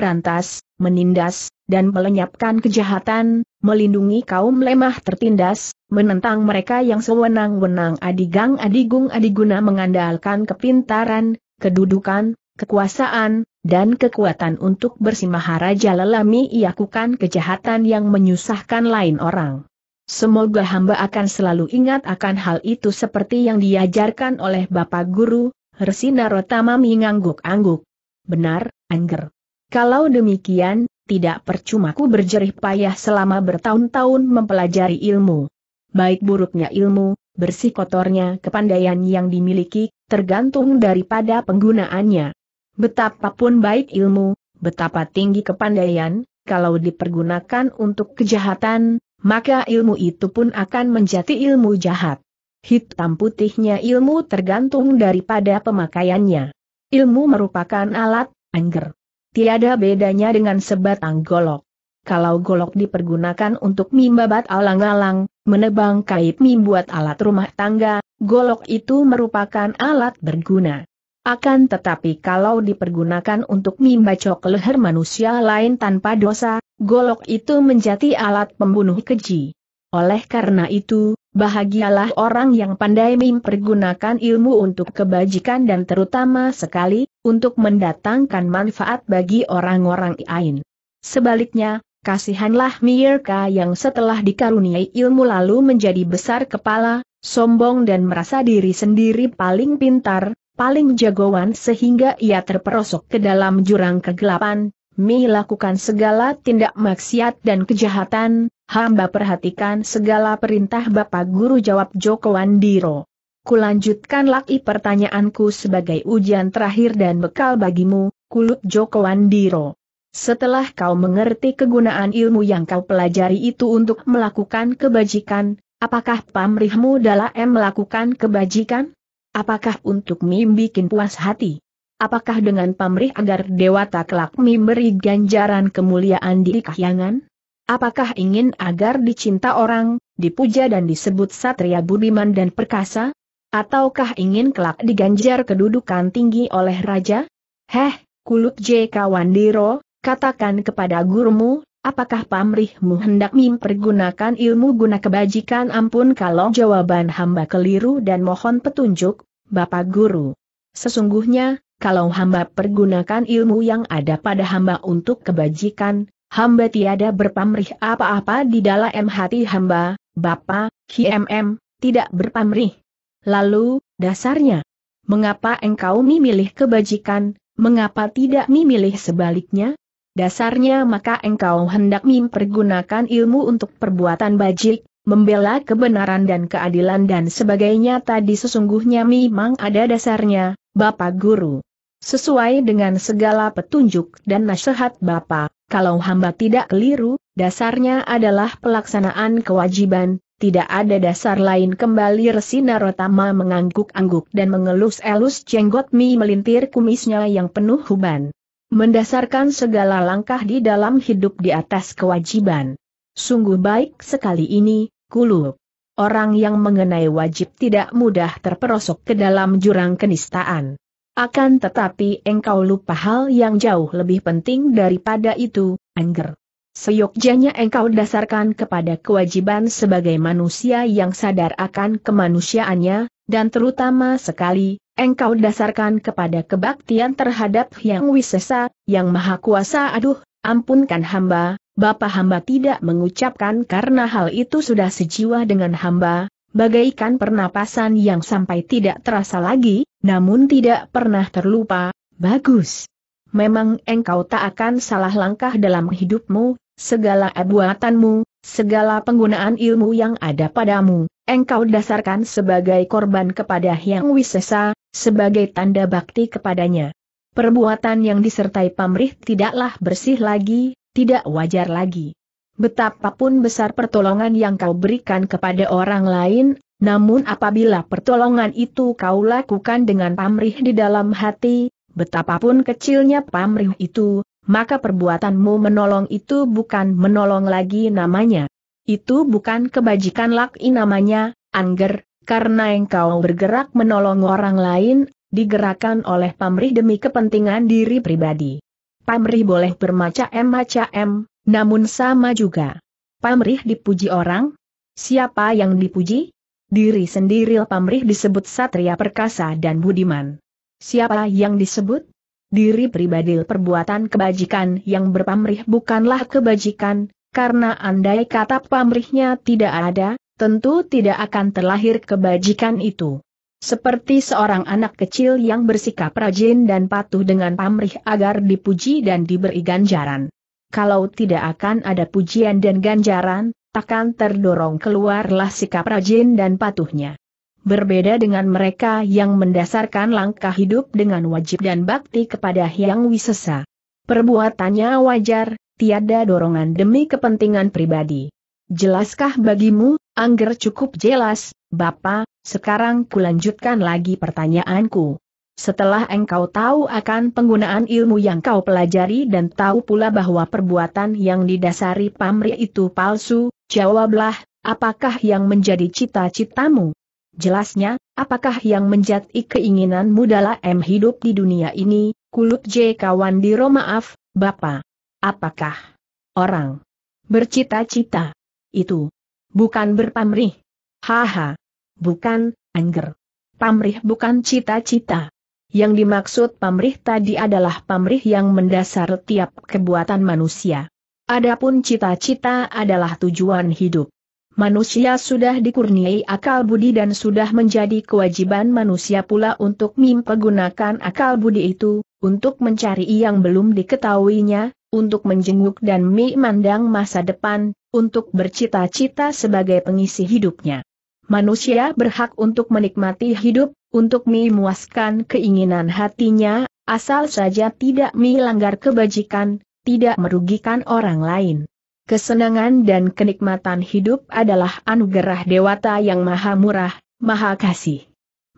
menindas, dan melenyapkan kejahatan, melindungi kaum lemah tertindas, menentang mereka yang sewenang-wenang adigang adigung adiguna mengandalkan kepintaran, kedudukan, kekuasaan, dan kekuatan untuk bersimaharaja lelami iakukan kejahatan yang menyusahkan lain orang. Semoga hamba akan selalu ingat akan hal itu seperti yang diajarkan oleh Bapak Guru, Resina Rotama mengangguk-angguk. Benar, Angger. Kalau demikian, tidak percuma ku berjerih payah selama bertahun-tahun mempelajari ilmu. Baik buruknya ilmu, bersih kotornya kepandaian yang dimiliki, tergantung daripada penggunaannya. Betapapun baik ilmu, betapa tinggi kepandaian, kalau dipergunakan untuk kejahatan, maka ilmu itu pun akan menjadi ilmu jahat. Hitam putihnya ilmu tergantung daripada pemakaiannya. Ilmu merupakan alat, anger tiada bedanya dengan sebatang golok. Kalau golok dipergunakan untuk mimbabat alang-alang, menebang kayu membuat alat rumah tangga, golok itu merupakan alat berguna. Akan tetapi kalau dipergunakan untuk mimbacok leher manusia lain tanpa dosa, golok itu menjadi alat pembunuh keji. Oleh karena itu, Bahagialah orang yang pandai mempergunakan ilmu untuk kebajikan dan terutama sekali, untuk mendatangkan manfaat bagi orang-orang lain. Sebaliknya, kasihanlah Mirka yang setelah dikaruniai ilmu lalu menjadi besar kepala, sombong dan merasa diri sendiri paling pintar, paling jagoan sehingga ia terperosok ke dalam jurang kegelapan, Mi lakukan segala tindak maksiat dan kejahatan, hamba perhatikan segala perintah Bapak Guru jawab Joko Wandiro. Kulanjutkan lagi pertanyaanku sebagai ujian terakhir dan bekal bagimu, kulut Joko Wandiro. Setelah kau mengerti kegunaan ilmu yang kau pelajari itu untuk melakukan kebajikan, apakah pamrihmu dalam melakukan kebajikan? Apakah untuk mimbikin bikin puas hati? Apakah dengan pamrih agar Dewata kelak memberi ganjaran kemuliaan di kahyangan? Apakah ingin agar dicinta orang, dipuja dan disebut Satria Budiman dan Perkasa? Ataukah ingin kelak diganjar kedudukan tinggi oleh Raja? Heh, kuluk J. Kawandiro, katakan kepada gurumu, apakah pamrihmu hendak mempergunakan ilmu guna kebajikan ampun kalau jawaban hamba keliru dan mohon petunjuk, Bapak Guru. Sesungguhnya, kalau hamba pergunakan ilmu yang ada pada hamba untuk kebajikan, hamba tiada berpamrih apa-apa di dalam hati hamba, bapa, KMM, tidak berpamrih. Lalu, dasarnya, mengapa engkau memilih kebajikan, mengapa tidak memilih sebaliknya? Dasarnya maka engkau hendak mempergunakan ilmu untuk perbuatan bajik, membela kebenaran dan keadilan dan sebagainya tadi sesungguhnya memang ada dasarnya, Bapak Guru. Sesuai dengan segala petunjuk dan nasihat Bapak, kalau hamba tidak keliru, dasarnya adalah pelaksanaan kewajiban, tidak ada dasar lain kembali Resi Narotama mengangguk-angguk dan mengelus-elus jenggot mi melintir kumisnya yang penuh huban. Mendasarkan segala langkah di dalam hidup di atas kewajiban. Sungguh baik sekali ini, kulub. Orang yang mengenai wajib tidak mudah terperosok ke dalam jurang kenistaan. Akan tetapi engkau lupa hal yang jauh lebih penting daripada itu, Angger. Seyogjanya engkau dasarkan kepada kewajiban sebagai manusia yang sadar akan kemanusiaannya, dan terutama sekali, engkau dasarkan kepada kebaktian terhadap Yang Wisesa, Yang Maha Kuasa aduh, ampunkan hamba, Bapak hamba tidak mengucapkan karena hal itu sudah sejiwa dengan hamba, bagaikan pernapasan yang sampai tidak terasa lagi, namun tidak pernah terlupa, bagus. Memang engkau tak akan salah langkah dalam hidupmu, segala abuatanmu, segala penggunaan ilmu yang ada padamu, engkau dasarkan sebagai korban kepada Hyang Wisesa, sebagai tanda bakti kepadanya. Perbuatan yang disertai pamrih tidaklah bersih lagi, tidak wajar lagi. Betapapun besar pertolongan yang kau berikan kepada orang lain, namun apabila pertolongan itu kau lakukan dengan pamrih di dalam hati, betapapun kecilnya pamrih itu, maka perbuatanmu menolong itu bukan menolong lagi namanya. Itu bukan kebajikan laki namanya, Angger, karena engkau bergerak menolong orang lain, digerakkan oleh pamrih demi kepentingan diri pribadi. Pamrih boleh bermacam-macam, namun sama juga. Pamrih dipuji orang? Siapa yang dipuji? Diri sendiri pamrih disebut satria perkasa dan budiman. Siapa yang disebut? Diri pribadi perbuatan kebajikan yang berpamrih bukanlah kebajikan, karena andai kata pamrihnya tidak ada, tentu tidak akan terlahir kebajikan itu. Seperti seorang anak kecil yang bersikap rajin dan patuh dengan pamrih agar dipuji dan diberi ganjaran kalau tidak akan ada pujian dan ganjaran, takkan terdorong keluarlah sikap rajin dan patuhnya. Berbeda dengan mereka yang mendasarkan langkah hidup dengan wajib dan bakti kepada Hyang Wisesa. Perbuatannya wajar, tiada dorongan demi kepentingan pribadi. Jelaskah bagimu, Angger cukup jelas, Bapak, sekarang kulanjutkan lagi pertanyaanku. Setelah engkau tahu akan penggunaan ilmu yang kau pelajari dan tahu pula bahwa perbuatan yang didasari pamrih itu palsu, jawablah, apakah yang menjadi cita-citamu? Jelasnya, apakah yang menjadi keinginanmu dalam hidup di dunia ini, kulut J kawan Roma Af, Bapak. Apakah orang bercita-cita itu bukan berpamrih? Haha, bukan, Angger. Pamrih bukan cita-cita. Yang dimaksud pamrih tadi adalah pamrih yang mendasar tiap kebuatan manusia. Adapun cita-cita adalah tujuan hidup. Manusia sudah dikurniai akal budi dan sudah menjadi kewajiban manusia pula untuk mempergunakan akal budi itu, untuk mencari yang belum diketahuinya, untuk menjenguk dan memandang masa depan, untuk bercita-cita sebagai pengisi hidupnya. Manusia berhak untuk menikmati hidup, untuk memuaskan keinginan hatinya, asal saja tidak melanggar kebajikan, tidak merugikan orang lain. Kesenangan dan kenikmatan hidup adalah anugerah dewata yang maha murah, maha kasih.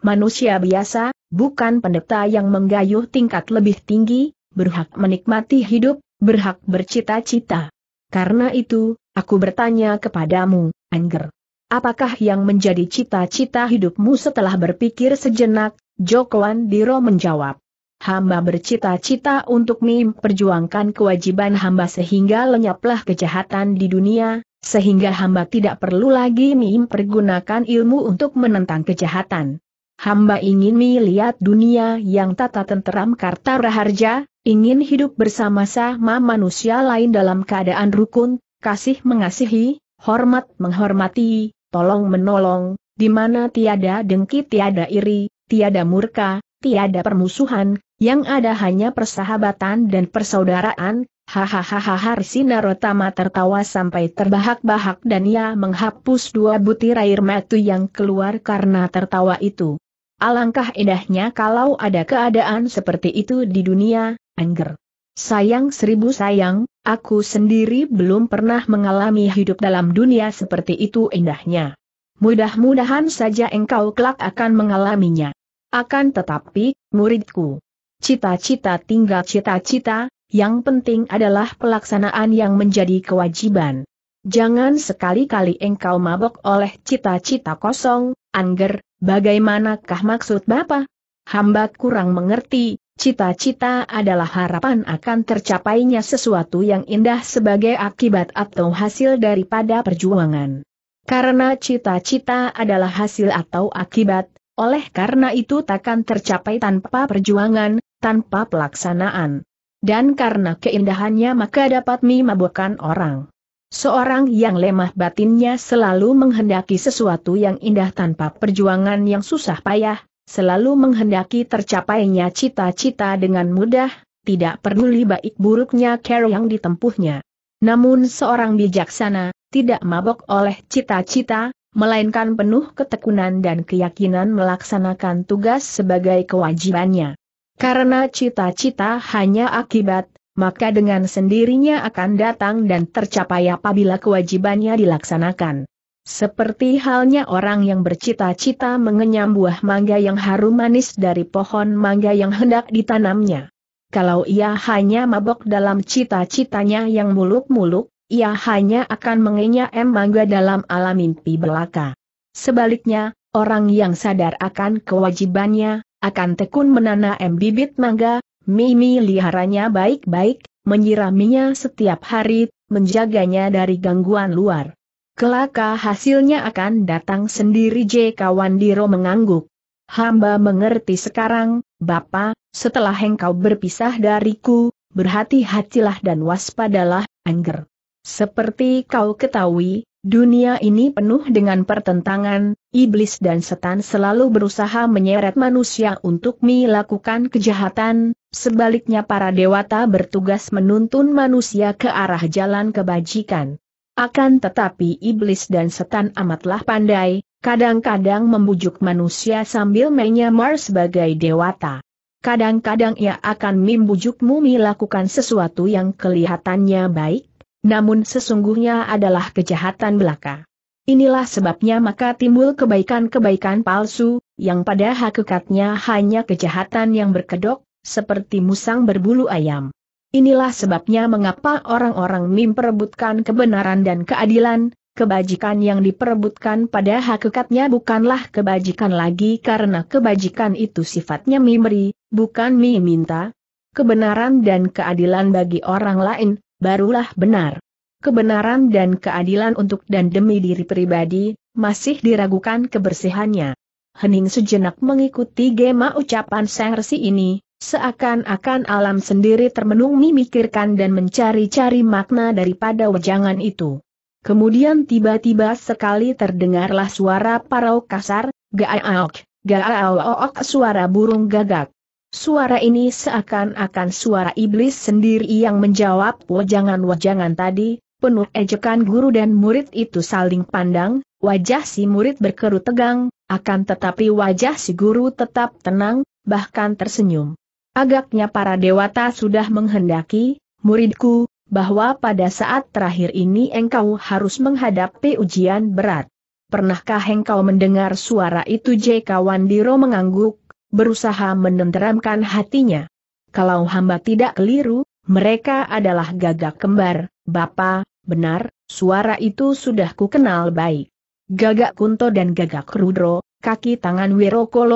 Manusia biasa, bukan pendeta yang menggayuh tingkat lebih tinggi, berhak menikmati hidup, berhak bercita-cita. Karena itu, aku bertanya kepadamu, Angger. Apakah yang menjadi cita-cita hidupmu setelah berpikir sejenak, Jokowan Diro menjawab. Hamba bercita-cita untuk memperjuangkan kewajiban hamba sehingga lenyaplah kejahatan di dunia, sehingga hamba tidak perlu lagi mempergunakan ilmu untuk menentang kejahatan. Hamba ingin melihat dunia yang tata tenteram karta raharja, ingin hidup bersama-sama manusia lain dalam keadaan rukun, kasih mengasihi, hormat menghormati, tolong-menolong, di mana tiada dengki tiada iri, tiada murka, tiada permusuhan, yang ada hanya persahabatan dan persaudaraan, hahaha Harsinarotama tertawa sampai terbahak-bahak dan ia menghapus dua butir air mata yang keluar karena tertawa itu. Alangkah indahnya kalau ada keadaan seperti itu di dunia, Angger. Sayang seribu sayang, aku sendiri belum pernah mengalami hidup dalam dunia seperti itu indahnya. Mudah-mudahan saja engkau kelak akan mengalaminya. Akan tetapi, muridku, cita-cita tinggal cita-cita, yang penting adalah pelaksanaan yang menjadi kewajiban. Jangan sekali-kali engkau mabok oleh cita-cita kosong, Angger, bagaimanakah maksud Bapak? Hamba kurang mengerti, Cita-cita adalah harapan akan tercapainya sesuatu yang indah sebagai akibat atau hasil daripada perjuangan. Karena cita-cita adalah hasil atau akibat, oleh karena itu takkan tercapai tanpa perjuangan, tanpa pelaksanaan. Dan karena keindahannya maka dapat memabukkan orang. Seorang yang lemah batinnya selalu menghendaki sesuatu yang indah tanpa perjuangan yang susah payah, selalu menghendaki tercapainya cita-cita dengan mudah, tidak peduli baik buruknya care yang ditempuhnya. Namun seorang bijaksana, tidak mabok oleh cita-cita, melainkan penuh ketekunan dan keyakinan melaksanakan tugas sebagai kewajibannya. Karena cita-cita hanya akibat, maka dengan sendirinya akan datang dan tercapai apabila kewajibannya dilaksanakan. Seperti halnya orang yang bercita-cita mengenyam buah mangga yang harum manis dari pohon mangga yang hendak ditanamnya. Kalau ia hanya mabok dalam cita-citanya yang muluk-muluk, ia hanya akan mengenyam mangga dalam alam mimpi belaka. Sebaliknya, orang yang sadar akan kewajibannya, akan tekun menanam bibit mangga, mimi liharanya baik-baik, menyiraminya setiap hari, menjaganya dari gangguan luar. Kelaka hasilnya akan datang sendiri kawan Kawandiro mengangguk. Hamba mengerti sekarang, Bapak, setelah engkau berpisah dariku, berhati-hatilah dan waspadalah, Angger. Seperti kau ketahui, Dunia ini penuh dengan pertentangan, iblis dan setan selalu berusaha menyeret manusia untuk melakukan kejahatan, sebaliknya para dewata bertugas menuntun manusia ke arah jalan kebajikan. Akan tetapi iblis dan setan amatlah pandai, kadang-kadang membujuk manusia sambil menyamar sebagai dewata. Kadang-kadang ia akan membujukmu lakukan sesuatu yang kelihatannya baik, namun sesungguhnya adalah kejahatan belaka. Inilah sebabnya maka timbul kebaikan-kebaikan palsu, yang pada hakikatnya hanya kejahatan yang berkedok, seperti musang berbulu ayam. Inilah sebabnya mengapa orang-orang memperebutkan kebenaran dan keadilan, kebajikan yang diperebutkan pada hakikatnya bukanlah kebajikan lagi karena kebajikan itu sifatnya memberi, bukan meminta. Kebenaran dan keadilan bagi orang lain, barulah benar. Kebenaran dan keadilan untuk dan demi diri pribadi, masih diragukan kebersihannya. Hening sejenak mengikuti gema ucapan Sang Resi ini, Seakan-akan alam sendiri termenung memikirkan dan mencari-cari makna daripada wejangan itu. Kemudian tiba-tiba sekali terdengarlah suara parau kasar, gaaok, gaaok suara burung gagak. Suara ini seakan-akan suara iblis sendiri yang menjawab wajangan-wajangan tadi, penuh ejekan guru dan murid itu saling pandang, wajah si murid berkerut tegang, akan tetapi wajah si guru tetap tenang, bahkan tersenyum. Agaknya para dewata sudah menghendaki, muridku, bahwa pada saat terakhir ini engkau harus menghadapi ujian berat. Pernahkah engkau mendengar suara itu J.K. Wandiro mengangguk, berusaha menenteramkan hatinya. Kalau hamba tidak keliru, mereka adalah gagak kembar, Bapa, benar, suara itu sudah kukenal baik. Gagak Kunto dan Gagak Rudro, kaki tangan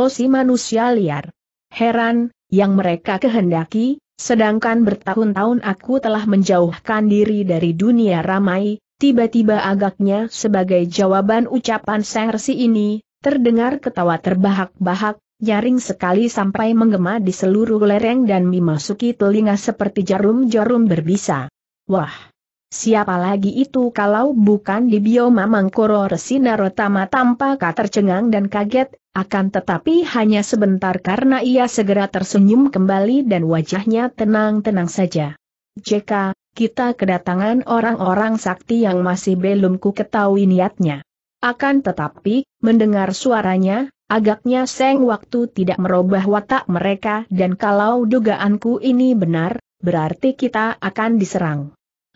si manusia liar. Heran, yang mereka kehendaki, sedangkan bertahun-tahun aku telah menjauhkan diri dari dunia ramai, tiba-tiba agaknya sebagai jawaban ucapan resi ini, terdengar ketawa terbahak-bahak, nyaring sekali sampai menggema di seluruh lereng dan memasuki telinga seperti jarum-jarum berbisa. Wah! Siapa lagi itu kalau bukan di bioma Mangkoro Resinarotama tanpa tercengang dan kaget, akan tetapi hanya sebentar karena ia segera tersenyum kembali dan wajahnya tenang-tenang saja. JK, kita kedatangan orang-orang sakti yang masih belum ku ketahui niatnya. Akan tetapi, mendengar suaranya, agaknya seng waktu tidak merubah watak mereka dan kalau dugaanku ini benar, berarti kita akan diserang.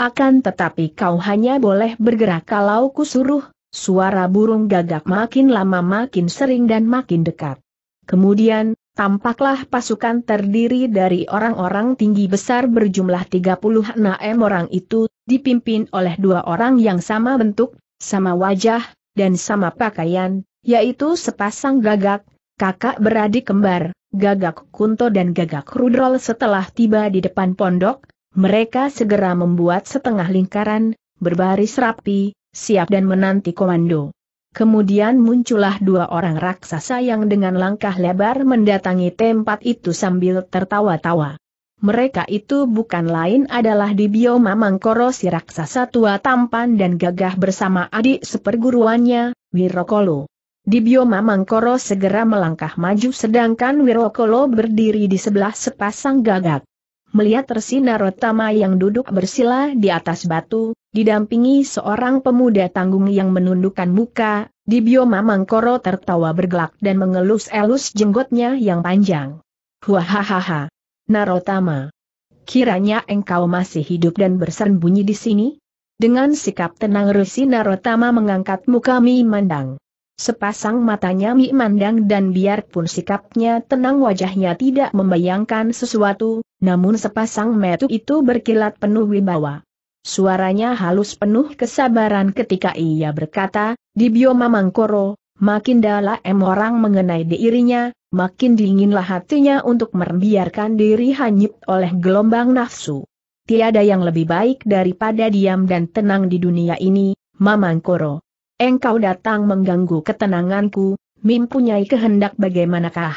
Akan tetapi kau hanya boleh bergerak kalau kusuruh, Suara burung gagak makin lama makin sering dan makin dekat. Kemudian, tampaklah pasukan terdiri dari orang-orang tinggi besar berjumlah 36 orang itu, dipimpin oleh dua orang yang sama bentuk, sama wajah, dan sama pakaian, yaitu sepasang gagak, kakak beradik kembar, gagak Kunto dan gagak Rudrol setelah tiba di depan pondok, mereka segera membuat setengah lingkaran, berbaris rapi, siap dan menanti komando. Kemudian muncullah dua orang raksasa yang dengan langkah lebar mendatangi tempat itu sambil tertawa-tawa. Mereka itu bukan lain adalah Dibio Mamangkoro si raksasa tua tampan dan gagah bersama adik seperguruannya, Wirokolo. Dibio Mamangkoro segera melangkah maju sedangkan Wirokolo berdiri di sebelah sepasang gagak melihat tersinar Narotama yang duduk bersila di atas batu, didampingi seorang pemuda tanggung yang menundukkan muka, di bioma Mangkoro tertawa bergelak dan mengelus-elus jenggotnya yang panjang. Wahahaha. Narotama. Kiranya engkau masih hidup dan bersembunyi di sini? Dengan sikap tenang Resi Narotama mengangkat muka Mi Mandang. Sepasang matanya Mi Mandang dan biarpun sikapnya tenang wajahnya tidak membayangkan sesuatu, namun sepasang metu itu berkilat penuh wibawa. Suaranya halus penuh kesabaran ketika ia berkata, di bioma Mangkoro, makin dalam orang mengenai dirinya, makin dinginlah hatinya untuk membiarkan diri hanyut oleh gelombang nafsu. Tiada yang lebih baik daripada diam dan tenang di dunia ini, Mamangkoro. Engkau datang mengganggu ketenanganku, mempunyai kehendak bagaimanakah?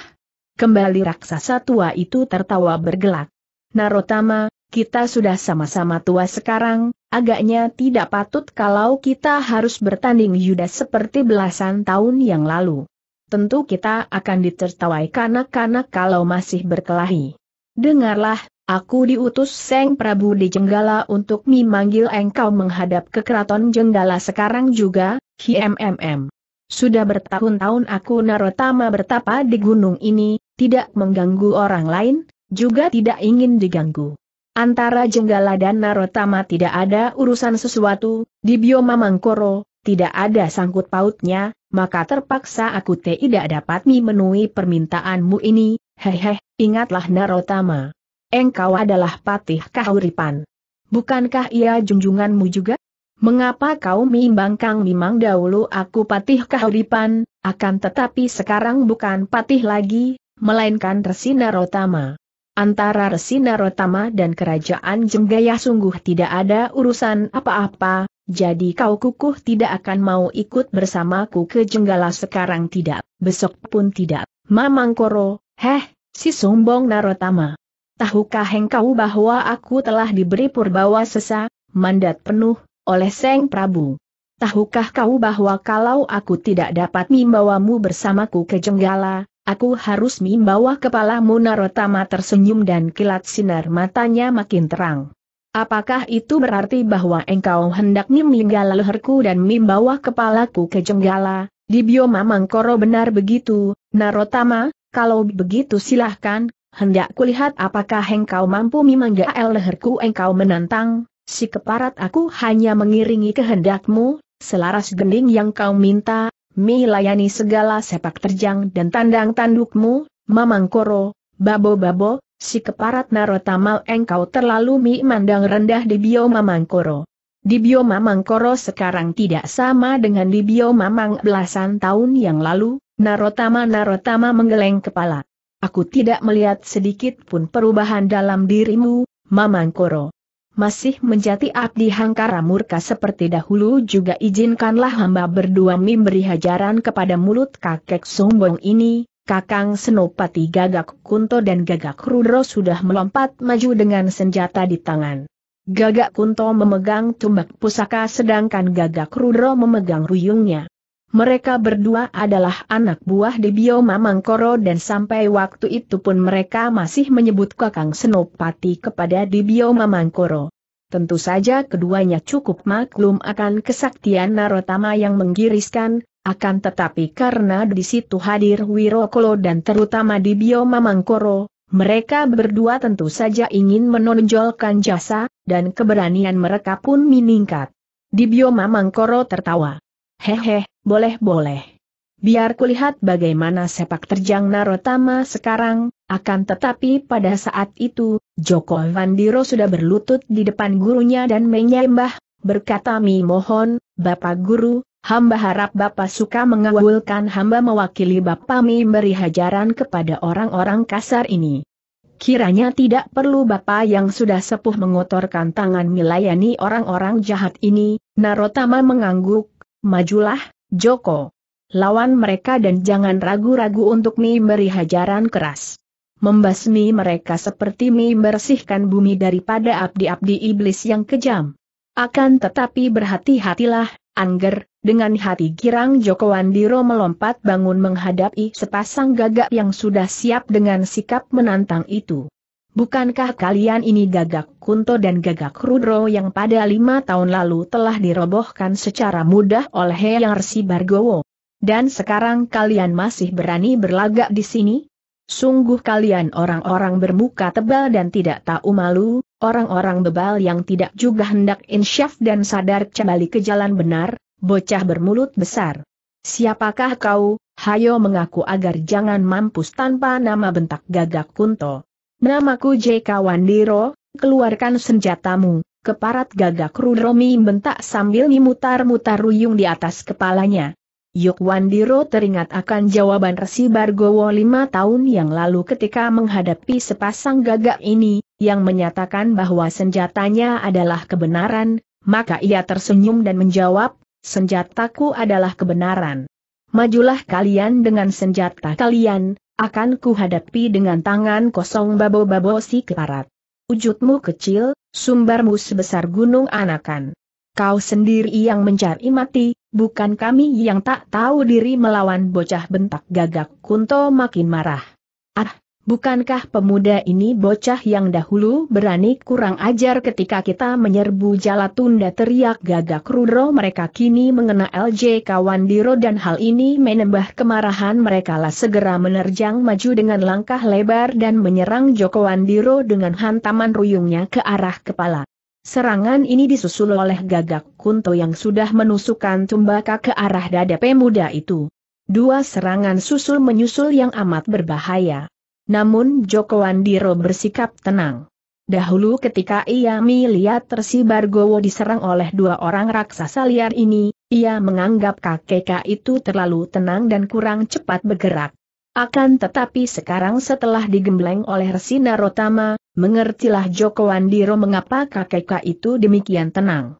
Kembali raksasa tua itu tertawa bergelak. Narotama, kita sudah sama-sama tua sekarang, agaknya tidak patut kalau kita harus bertanding yuda seperti belasan tahun yang lalu. Tentu kita akan ditertawai kanak-kanak kalau masih berkelahi. Dengarlah, aku diutus Seng Prabu di Jenggala untuk memanggil engkau menghadap ke keraton Jenggala sekarang juga, HMMM. Sudah bertahun-tahun aku Narotama bertapa di gunung ini, tidak mengganggu orang lain, juga tidak ingin diganggu. Antara Jenggala dan Narotama tidak ada urusan sesuatu, di bioma Mangkoro, tidak ada sangkut pautnya, maka terpaksa aku tidak dapat memenuhi permintaanmu ini, hehe, ingatlah Narotama. Engkau adalah patih kahuripan. Bukankah ia junjunganmu juga? Mengapa kau mimbangkang memang dahulu aku patih kahuripan, akan tetapi sekarang bukan patih lagi, melainkan resi Narotama. Antara resi Narotama dan kerajaan Jenggaya sungguh tidak ada urusan apa-apa, jadi kau kukuh tidak akan mau ikut bersamaku ke Jenggala sekarang tidak, besok pun tidak. Mamang Koro, heh, si sombong Narotama. Tahukah engkau bahwa aku telah diberi purbawa sesa, mandat penuh, oleh Seng Prabu? Tahukah kau bahwa kalau aku tidak dapat membawamu bersamaku ke Jenggala, aku harus membawa kepala Munarotama tersenyum dan kilat sinar matanya makin terang. Apakah itu berarti bahwa engkau hendak meninggal leherku dan membawa kepalaku ke Jenggala? Di bioma Mangkoro benar begitu, Narotama, kalau begitu silahkan, hendak kulihat apakah engkau mampu memanggil leherku engkau menantang, si keparat aku hanya mengiringi kehendakmu, selaras gending yang kau minta, Mi layani segala sepak terjang dan tandang tandukmu, Mamang Koro, Babo-babo, si keparat narotamal engkau terlalu mi mandang rendah di bio Mamang Koro. Di bio Mamang Koro sekarang tidak sama dengan di bio Mamang belasan tahun yang lalu, narotama-narotama menggeleng kepala. Aku tidak melihat sedikit pun perubahan dalam dirimu, Mamang Koro masih menjadi abdi hangkara murka seperti dahulu juga izinkanlah hamba berdua memberi hajaran kepada mulut kakek sombong ini, Kakang Senopati Gagak Kunto dan Gagak Rudro sudah melompat maju dengan senjata di tangan. Gagak Kunto memegang tumbak pusaka sedangkan Gagak Rudro memegang ruyungnya mereka berdua adalah anak buah di Bio Mamangkoro dan sampai waktu itu pun mereka masih menyebut Kakang Senopati kepada di Bio Mamangkoro. Tentu saja keduanya cukup maklum akan kesaktian Narotama yang menggiriskan, akan tetapi karena di situ hadir Wirokolo dan terutama di Bio Mamangkoro, mereka berdua tentu saja ingin menonjolkan jasa, dan keberanian mereka pun meningkat. Dibio Bio Mamangkoro tertawa. Hehe, boleh-boleh. Biar kulihat bagaimana sepak terjang Narotama sekarang, akan tetapi pada saat itu, Joko Vandiro sudah berlutut di depan gurunya dan menyembah, berkata Mi mohon, Bapak Guru, hamba harap Bapak suka mengawulkan hamba mewakili Bapak Mi beri hajaran kepada orang-orang kasar ini. Kiranya tidak perlu Bapak yang sudah sepuh mengotorkan tangan melayani orang-orang jahat ini, Narotama mengangguk, majulah, Joko. Lawan mereka dan jangan ragu-ragu untuk memberi hajaran keras. Membasmi mereka seperti membersihkan bumi daripada abdi-abdi iblis yang kejam. Akan tetapi berhati-hatilah, Angger, dengan hati girang Joko Wandiro melompat bangun menghadapi sepasang gagak yang sudah siap dengan sikap menantang itu. Bukankah kalian ini gagak Kunto dan gagak Rudro yang pada lima tahun lalu telah dirobohkan secara mudah oleh Resi Bargowo? Dan sekarang kalian masih berani berlagak di sini? Sungguh kalian orang-orang bermuka tebal dan tidak tahu malu, orang-orang bebal yang tidak juga hendak insyaf dan sadar kembali ke jalan benar, bocah bermulut besar. Siapakah kau, hayo mengaku agar jangan mampus tanpa nama bentak gagak Kunto. Namaku J.K. Wandiro, keluarkan senjatamu, keparat gagak Rudromi bentak sambil memutar-mutar ruyung di atas kepalanya. Yuk Wandiro teringat akan jawaban Resi Bargowo lima tahun yang lalu ketika menghadapi sepasang gagak ini, yang menyatakan bahwa senjatanya adalah kebenaran, maka ia tersenyum dan menjawab, senjataku adalah kebenaran. Majulah kalian dengan senjata kalian, akan kuhadapi dengan tangan kosong babo-babo si keparat. Wujudmu kecil, sumbarmu sebesar gunung anakan. Kau sendiri yang mencari mati, bukan kami yang tak tahu diri melawan bocah bentak gagak Kunto makin marah. Ah, Bukankah pemuda ini bocah yang dahulu berani kurang ajar ketika kita menyerbu jala tunda teriak gagak rudro mereka kini mengena LJ kawan diro dan hal ini menambah kemarahan mereka lah segera menerjang maju dengan langkah lebar dan menyerang Joko Wandiro dengan hantaman ruyungnya ke arah kepala. Serangan ini disusul oleh gagak kunto yang sudah menusukkan tumbaka ke arah dada pemuda itu. Dua serangan susul menyusul yang amat berbahaya. Namun Joko Andiro bersikap tenang. Dahulu ketika ia melihat tersibar Gowo diserang oleh dua orang raksasa liar ini, ia menganggap kakek itu terlalu tenang dan kurang cepat bergerak. Akan tetapi sekarang setelah digembleng oleh Resina Rotama, mengertilah Joko Andiro mengapa kakek itu demikian tenang.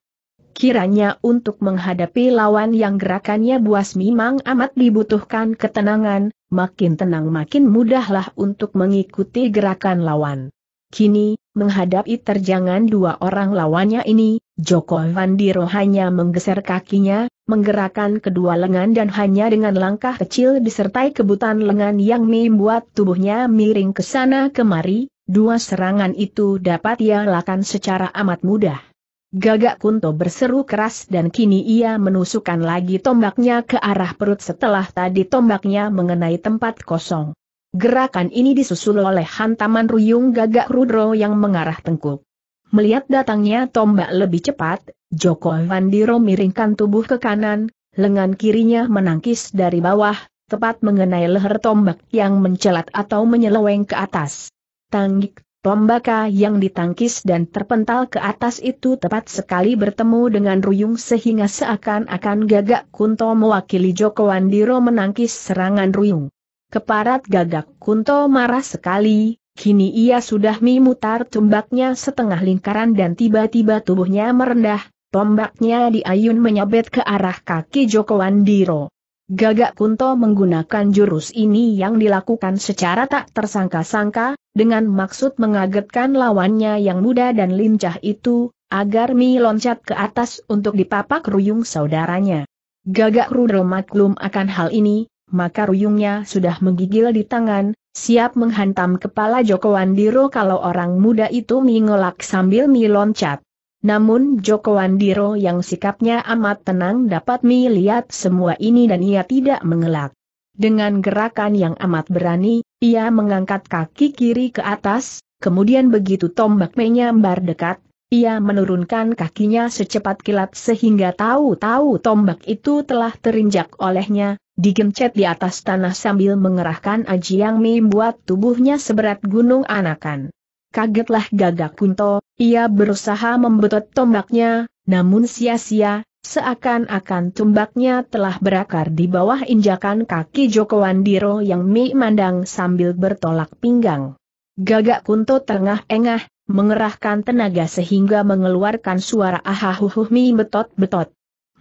Kiranya untuk menghadapi lawan yang gerakannya buas memang amat dibutuhkan ketenangan, makin tenang makin mudahlah untuk mengikuti gerakan lawan. Kini, menghadapi terjangan dua orang lawannya ini, Joko Vandiro hanya menggeser kakinya, menggerakkan kedua lengan dan hanya dengan langkah kecil disertai kebutan lengan yang membuat tubuhnya miring ke sana kemari, dua serangan itu dapat ia lakukan secara amat mudah. Gagak Kunto berseru keras dan kini ia menusukkan lagi tombaknya ke arah perut setelah tadi tombaknya mengenai tempat kosong. Gerakan ini disusul oleh hantaman ruyung gagak rudro yang mengarah tengkuk. Melihat datangnya tombak lebih cepat, Joko Vandiro miringkan tubuh ke kanan, lengan kirinya menangkis dari bawah, tepat mengenai leher tombak yang mencelat atau menyeleweng ke atas. Tanggik Pembaka yang ditangkis dan terpental ke atas itu tepat sekali bertemu dengan Ruyung sehingga seakan-akan gagak Kunto mewakili Joko Wandiro menangkis serangan Ruyung. Keparat gagak Kunto marah sekali, kini ia sudah memutar tombaknya setengah lingkaran dan tiba-tiba tubuhnya merendah, tombaknya diayun menyabet ke arah kaki Joko Wandiro. Gagak Kunto menggunakan jurus ini yang dilakukan secara tak tersangka-sangka, dengan maksud mengagetkan lawannya yang muda dan lincah itu, agar Mi loncat ke atas untuk dipapak ruyung saudaranya. Gagak Rudel maklum akan hal ini, maka ruyungnya sudah menggigil di tangan, siap menghantam kepala Joko Wandiro kalau orang muda itu mengolak sambil Mi loncat. Namun Joko Andiro yang sikapnya amat tenang dapat melihat semua ini dan ia tidak mengelak. Dengan gerakan yang amat berani, ia mengangkat kaki kiri ke atas, kemudian begitu tombak menyambar dekat, ia menurunkan kakinya secepat kilat sehingga tahu-tahu tombak itu telah terinjak olehnya, digencet di atas tanah sambil mengerahkan aji yang membuat tubuhnya seberat gunung anakan. Kagetlah gagak Kunto, ia berusaha membetot tombaknya, namun sia-sia, seakan-akan tombaknya telah berakar di bawah injakan kaki Joko Wandiro yang mi mandang sambil bertolak pinggang. Gagak Kunto tengah engah mengerahkan tenaga sehingga mengeluarkan suara ahahuhuh mi betot-betot.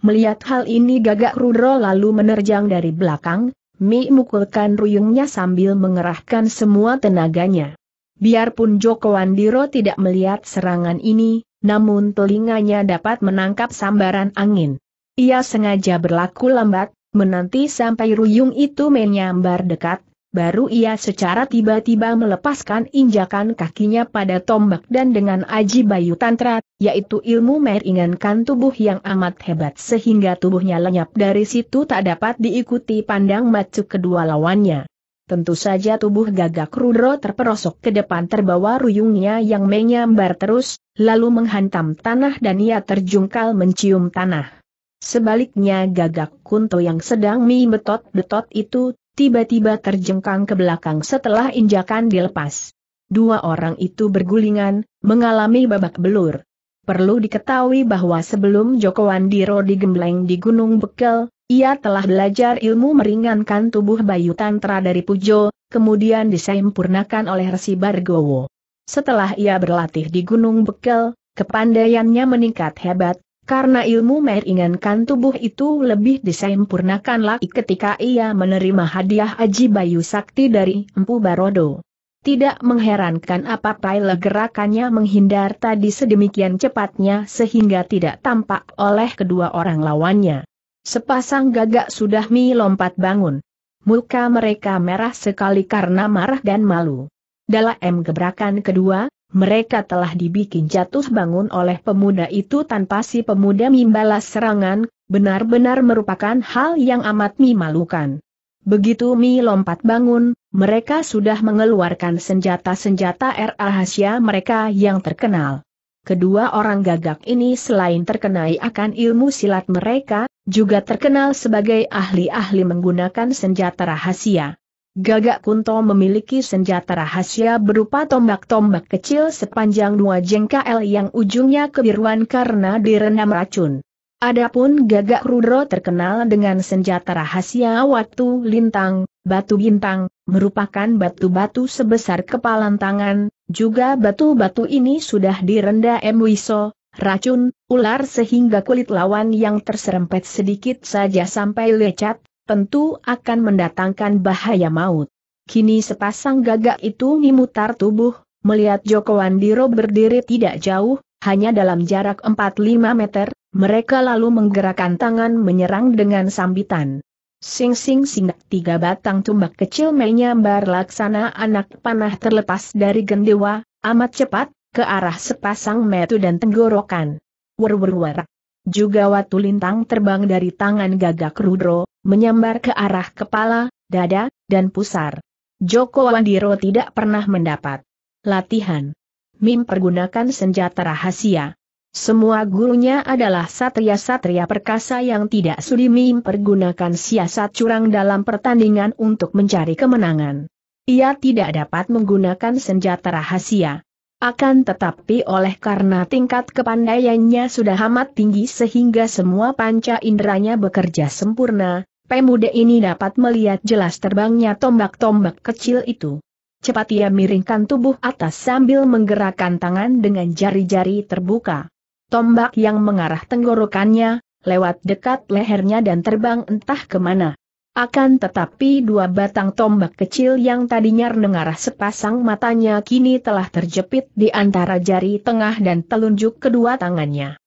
Melihat hal ini gagak Rudro lalu menerjang dari belakang, Mi mukulkan ruyungnya sambil mengerahkan semua tenaganya. Biarpun Joko Wandiro tidak melihat serangan ini, namun telinganya dapat menangkap sambaran angin. Ia sengaja berlaku lambat, menanti sampai ruyung itu menyambar dekat, baru ia secara tiba-tiba melepaskan injakan kakinya pada tombak dan dengan aji bayu tantra, yaitu ilmu meringankan tubuh yang amat hebat sehingga tubuhnya lenyap dari situ tak dapat diikuti pandang macu kedua lawannya. Tentu saja tubuh gagak Rudro terperosok ke depan terbawa ruyungnya yang menyambar terus, lalu menghantam tanah dan ia terjungkal mencium tanah. Sebaliknya gagak Kunto yang sedang mi betot-betot itu, tiba-tiba terjengkang ke belakang setelah injakan dilepas. Dua orang itu bergulingan, mengalami babak belur. Perlu diketahui bahwa sebelum Joko Andiro digembleng di Gunung Bekel, ia telah belajar ilmu meringankan tubuh Bayu Tantra dari Pujo, kemudian disempurnakan oleh Resi Bargowo. Setelah ia berlatih di Gunung Bekel, kepandaiannya meningkat hebat, karena ilmu meringankan tubuh itu lebih disempurnakan lagi ketika ia menerima hadiah Aji Bayu Sakti dari Empu Barodo. Tidak mengherankan apa Pyle gerakannya menghindar tadi sedemikian cepatnya sehingga tidak tampak oleh kedua orang lawannya. Sepasang gagak sudah mi lompat bangun. Muka mereka merah sekali karena marah dan malu. Dalam gebrakan kedua, mereka telah dibikin jatuh bangun oleh pemuda itu tanpa si pemuda membalas serangan, benar-benar merupakan hal yang amat memalukan. Begitu Mi lompat bangun, mereka sudah mengeluarkan senjata-senjata rahasia mereka yang terkenal. Kedua orang gagak ini selain terkenai akan ilmu silat mereka, juga terkenal sebagai ahli-ahli menggunakan senjata rahasia. Gagak Kunto memiliki senjata rahasia berupa tombak-tombak kecil sepanjang dua jengkal yang ujungnya kebiruan karena direndam racun. Adapun gagak rudro terkenal dengan senjata rahasia waktu Lintang, Batu Bintang, merupakan batu-batu sebesar kepalan tangan, juga batu-batu ini sudah direnda emwiso, racun, ular sehingga kulit lawan yang terserempet sedikit saja sampai lecat, tentu akan mendatangkan bahaya maut. Kini sepasang gagak itu memutar tubuh, melihat Joko Wandiro berdiri tidak jauh, hanya dalam jarak 4-5 meter, mereka lalu menggerakkan tangan menyerang dengan sambitan. Sing sing sing tiga batang tumbak kecil menyambar laksana anak panah terlepas dari gendewa, amat cepat, ke arah sepasang metu dan tenggorokan. -wur. Juga watu lintang terbang dari tangan gagak rudro, menyambar ke arah kepala, dada, dan pusar. Joko Wandiro tidak pernah mendapat latihan. Mim pergunakan senjata rahasia. Semua gurunya adalah satria-satria perkasa yang tidak sudi Mim pergunakan siasat curang dalam pertandingan untuk mencari kemenangan. Ia tidak dapat menggunakan senjata rahasia. Akan tetapi oleh karena tingkat kepandaiannya sudah amat tinggi sehingga semua panca inderanya bekerja sempurna, pemuda ini dapat melihat jelas terbangnya tombak-tombak kecil itu. Cepat ia miringkan tubuh atas sambil menggerakkan tangan dengan jari-jari terbuka. Tombak yang mengarah tenggorokannya, lewat dekat lehernya dan terbang entah kemana. Akan tetapi dua batang tombak kecil yang tadinya mengarah sepasang matanya kini telah terjepit di antara jari tengah dan telunjuk kedua tangannya.